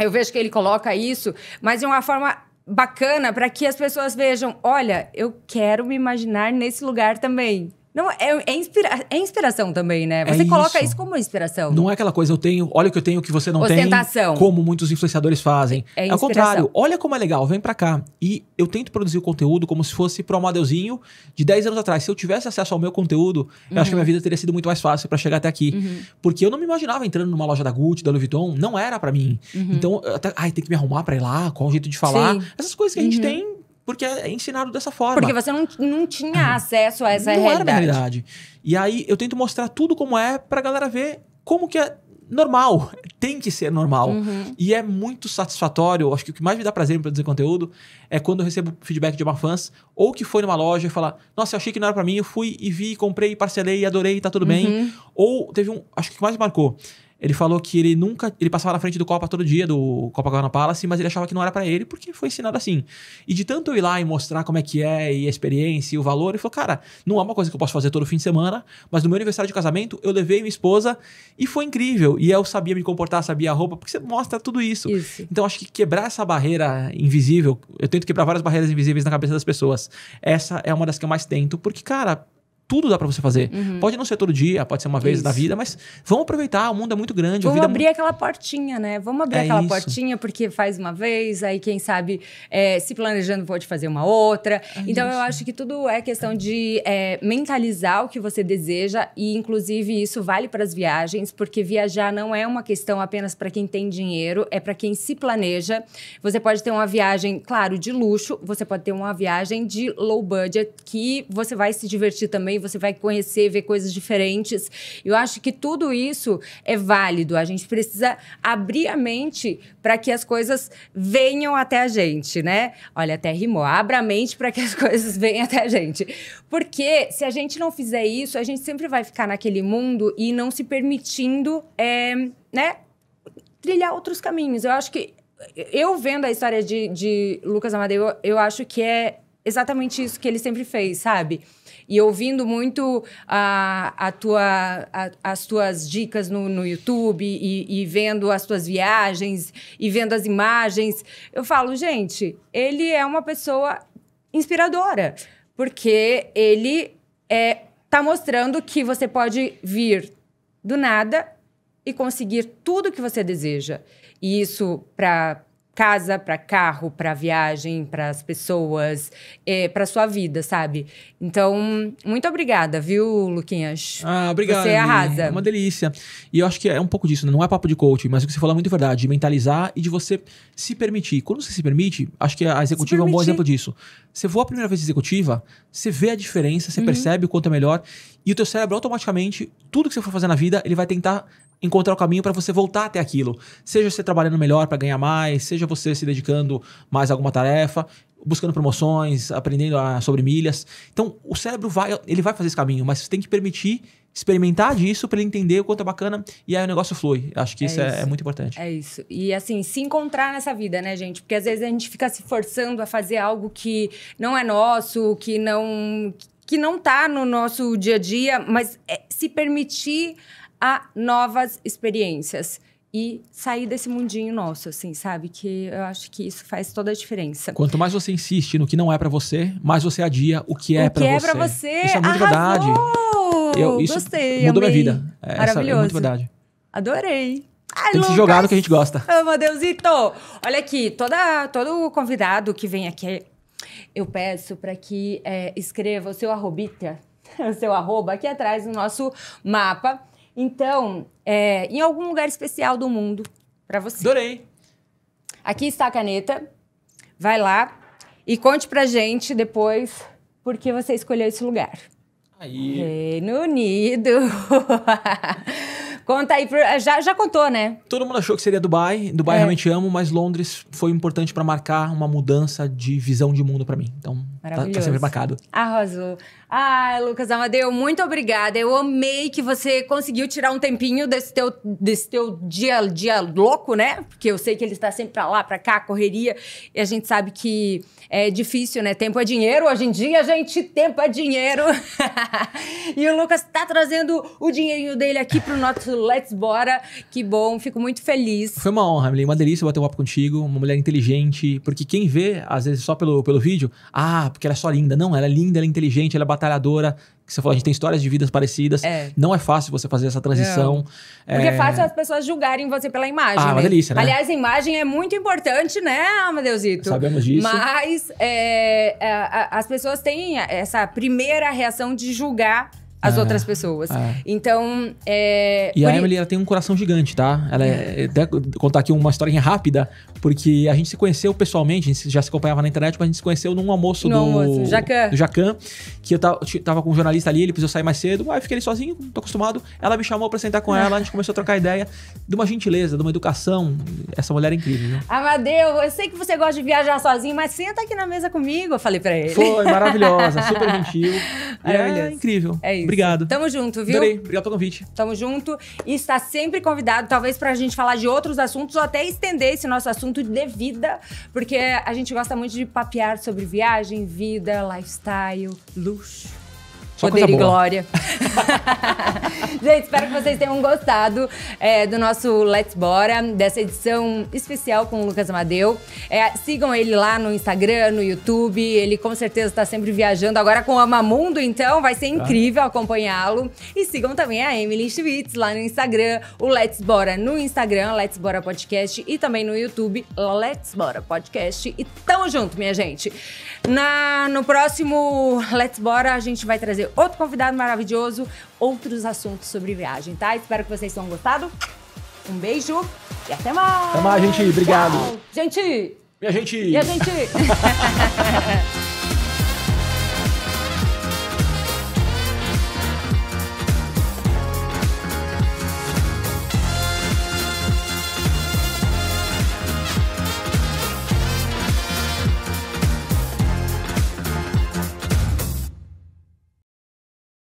Eu vejo que ele coloca isso, mas de uma forma bacana para que as pessoas vejam: olha, eu quero me imaginar nesse lugar também. Não, é, é, inspira é inspiração também, né? É você é coloca isso. isso como inspiração. Não é aquela coisa, eu tenho, olha o que eu tenho que você não Ostentação. tem. Como muitos influenciadores fazem. É, é Ao contrário, olha como é legal, vem para cá. E eu tento produzir o conteúdo como se fosse pro Amadeuzinho de 10 anos atrás. Se eu tivesse acesso ao meu conteúdo, uhum. eu acho que minha uhum. vida teria sido muito mais fácil para chegar até aqui. Uhum. Porque eu não me imaginava entrando numa loja da Gucci, da Louis Vuitton, não era para mim. Uhum. Então, até, ai, tem que me arrumar para ir lá, qual o jeito de falar. Sim. Essas coisas que a gente uhum. tem porque é ensinado dessa forma. Porque você não, não tinha uhum. acesso a essa não realidade. Era realidade. E aí eu tento mostrar tudo como é pra galera ver como que é normal. [LAUGHS] Tem que ser normal. Uhum. E é muito satisfatório. Acho que o que mais me dá prazer em produzir conteúdo é quando eu recebo feedback de uma fãs ou que foi numa loja e fala: Nossa, eu achei que não era para mim. Eu fui e vi, comprei, parcelei, adorei, tá tudo uhum. bem. Ou teve um. Acho que o que mais marcou ele falou que ele nunca. Ele passava na frente do Copa todo dia, do Copa Copacabana Palace, mas ele achava que não era para ele porque foi ensinado assim. E de tanto eu ir lá e mostrar como é que é, e a experiência, e o valor, ele falou: cara, não é uma coisa que eu posso fazer todo fim de semana, mas no meu aniversário de casamento eu levei minha esposa e foi incrível. E eu sabia me comportar, sabia a roupa, porque você mostra tudo isso. isso. Então acho que quebrar essa barreira invisível, eu tento quebrar várias barreiras invisíveis na cabeça das pessoas. Essa é uma das que eu mais tento, porque, cara, tudo dá para você fazer. Uhum. Pode não ser todo dia, pode ser uma vez isso. na vida, mas vamos aproveitar, o mundo é muito grande. Vamos é abrir é muito... aquela portinha, né? Vamos abrir é aquela isso. portinha, porque faz uma vez, aí quem sabe é, se planejando pode fazer uma outra. É então isso. eu acho que tudo é questão de é, mentalizar o que você deseja e, inclusive, isso vale para as viagens, porque viajar não é uma questão apenas para quem tem dinheiro, é para quem se planeja. Você pode ter uma viagem, claro, de luxo, você pode ter uma viagem de low budget que você vai se divertir também você vai conhecer, ver coisas diferentes. Eu acho que tudo isso é válido. A gente precisa abrir a mente para que as coisas venham até a gente, né? Olha, até rimou. Abra a mente para que as [LAUGHS] coisas venham até a gente. Porque se a gente não fizer isso, a gente sempre vai ficar naquele mundo e não se permitindo, é, né? Trilhar outros caminhos. Eu acho que eu vendo a história de, de Lucas Amadeu, eu, eu acho que é exatamente isso que ele sempre fez, sabe? e ouvindo muito a, a tua, a, as tuas dicas no, no YouTube e, e, vendo as tuas viagens e vendo as imagens, eu falo, gente, ele é uma pessoa inspiradora, porque ele é, tá mostrando que você pode vir do nada e conseguir tudo que você deseja. E isso para casa, para carro, para viagem, para as pessoas, é, para sua vida, sabe? Então, muito obrigada, viu, Luquinhas? Ah, obrigado. Você arrasa. É uma delícia. E eu acho que é um pouco disso, né? não é papo de coach, mas o que você falou é muito verdade, de mentalizar e de você se permitir. Quando você se permite, acho que a executiva é um bom exemplo disso. Você voa a primeira vez executiva, você vê a diferença, você uhum. percebe o quanto é melhor, e o teu cérebro automaticamente, tudo que você for fazer na vida, ele vai tentar encontrar o caminho para você voltar até aquilo. Seja você trabalhando melhor para ganhar mais, seja você se dedicando mais a alguma tarefa, buscando promoções, aprendendo a, sobre milhas. Então, o cérebro vai, ele vai fazer esse caminho, mas você tem que permitir experimentar disso para ele entender o quanto é bacana e aí o negócio flui. Acho que é isso, é, isso. É, é, muito importante. É isso. E assim, se encontrar nessa vida, né, gente? Porque às vezes a gente fica se forçando a fazer algo que não é nosso, que não que não tá no nosso dia a dia, mas é, se permitir a novas experiências e sair desse mundinho nosso, assim, sabe? Que eu acho que isso faz toda a diferença. Quanto mais você insiste no que não é para você, mais você adia o que é para você. O que é para você. Isso é muito Arrasou! verdade. Eu, isso Gostei, mudou amei. minha vida. É, Maravilhoso. é muito verdade. Adorei. Ai, Tem que se jogar no que a gente gosta. Oh, meu Deusito! Olha aqui, toda, todo convidado que vem aqui, eu peço para que é, escreva o seu arrobita, [LAUGHS] o seu arroba aqui atrás no nosso mapa então, é, em algum lugar especial do mundo para você. Adorei. Aqui está a caneta. Vai lá e conte pra gente depois por que você escolheu esse lugar. Aí. Reino Unido. [LAUGHS] Conta aí, já, já contou, né? Todo mundo achou que seria Dubai. Dubai é. realmente amo, mas Londres foi importante para marcar uma mudança de visão de mundo para mim. Então, tá, tá, sempre marcado. Arrasou. Ah, Lucas Amadeu, muito obrigada. Eu amei que você conseguiu tirar um tempinho desse teu, desse teu dia, dia louco, né? Porque eu sei que ele está sempre pra lá, pra cá, correria. E a gente sabe que é difícil, né? Tempo é dinheiro. Hoje em dia, gente, tempo é dinheiro. [LAUGHS] e o Lucas tá trazendo o dinheirinho dele aqui pro nosso Let's Bora. Que bom, fico muito feliz. Foi uma honra, Emily. Uma delícia bater um papo contigo. Uma mulher inteligente. Porque quem vê, às vezes, só pelo, pelo vídeo, ah, porque ela é só linda. Não, ela é linda, ela é inteligente, ela é batalhadora, que você falou, a gente tem histórias de vidas parecidas. É. Não é fácil você fazer essa transição. É. Porque é fácil as pessoas julgarem você pela imagem. Ah, né? uma delícia, né? Aliás, a imagem é muito importante, né, Amadeusito? Sabemos disso. Mas é, é as pessoas têm essa primeira reação de julgar as é, outras pessoas. É. Então, é, E a Emily, ela tem um coração gigante, tá? Ela é, até contar aqui uma historinha rápida, porque a gente se conheceu pessoalmente, a gente já se acompanhava na internet, mas a gente se conheceu num almoço no do... almoço, Jacan. Do Jacan, que eu tava, com um jornalista ali, ele precisou sair mais cedo, aí eu fiquei ali sozinho, tô acostumado. Ela me chamou pra sentar com ah. ela, a gente começou a trocar ideia de uma gentileza, de uma educação. Essa mulher é incrível, né? Amadeu, eu sei que você gosta de viajar sozinho, mas senta aqui na mesa comigo, eu falei pra ele. Foi, maravilhosa, super [LAUGHS] gentil. É incrível. É isso obrigado. Tamo junto, viu? Adorei. Obrigado pelo convite. Tamo junto. E está sempre convidado, talvez, pra gente falar de outros assuntos ou até estender esse nosso assunto de vida, porque a gente gosta muito de papear sobre viagem, vida, lifestyle, luxo. Só Poder e Glória. [LAUGHS] gente, espero que vocês tenham gostado é, do nosso Let's Bora, dessa edição especial com o Lucas Amadeu. É, sigam ele lá no Instagram, no YouTube. Ele com certeza está sempre viajando. Agora com o Amamundo, então, vai ser tá. incrível acompanhá-lo. E sigam também a Emily Schwitz lá no Instagram, o Let's Bora no Instagram, Let's Bora Podcast e também no YouTube, Let's Bora Podcast. E tamo junto, minha gente. Na, no próximo Let's Bora, a gente vai trazer outro convidado maravilhoso, outros assuntos sobre viagem, tá? Espero que vocês tenham gostado. Um beijo e até mais! Até mais, gente. Obrigado. Tchau. Gente! Minha gente! Minha gente! [LAUGHS]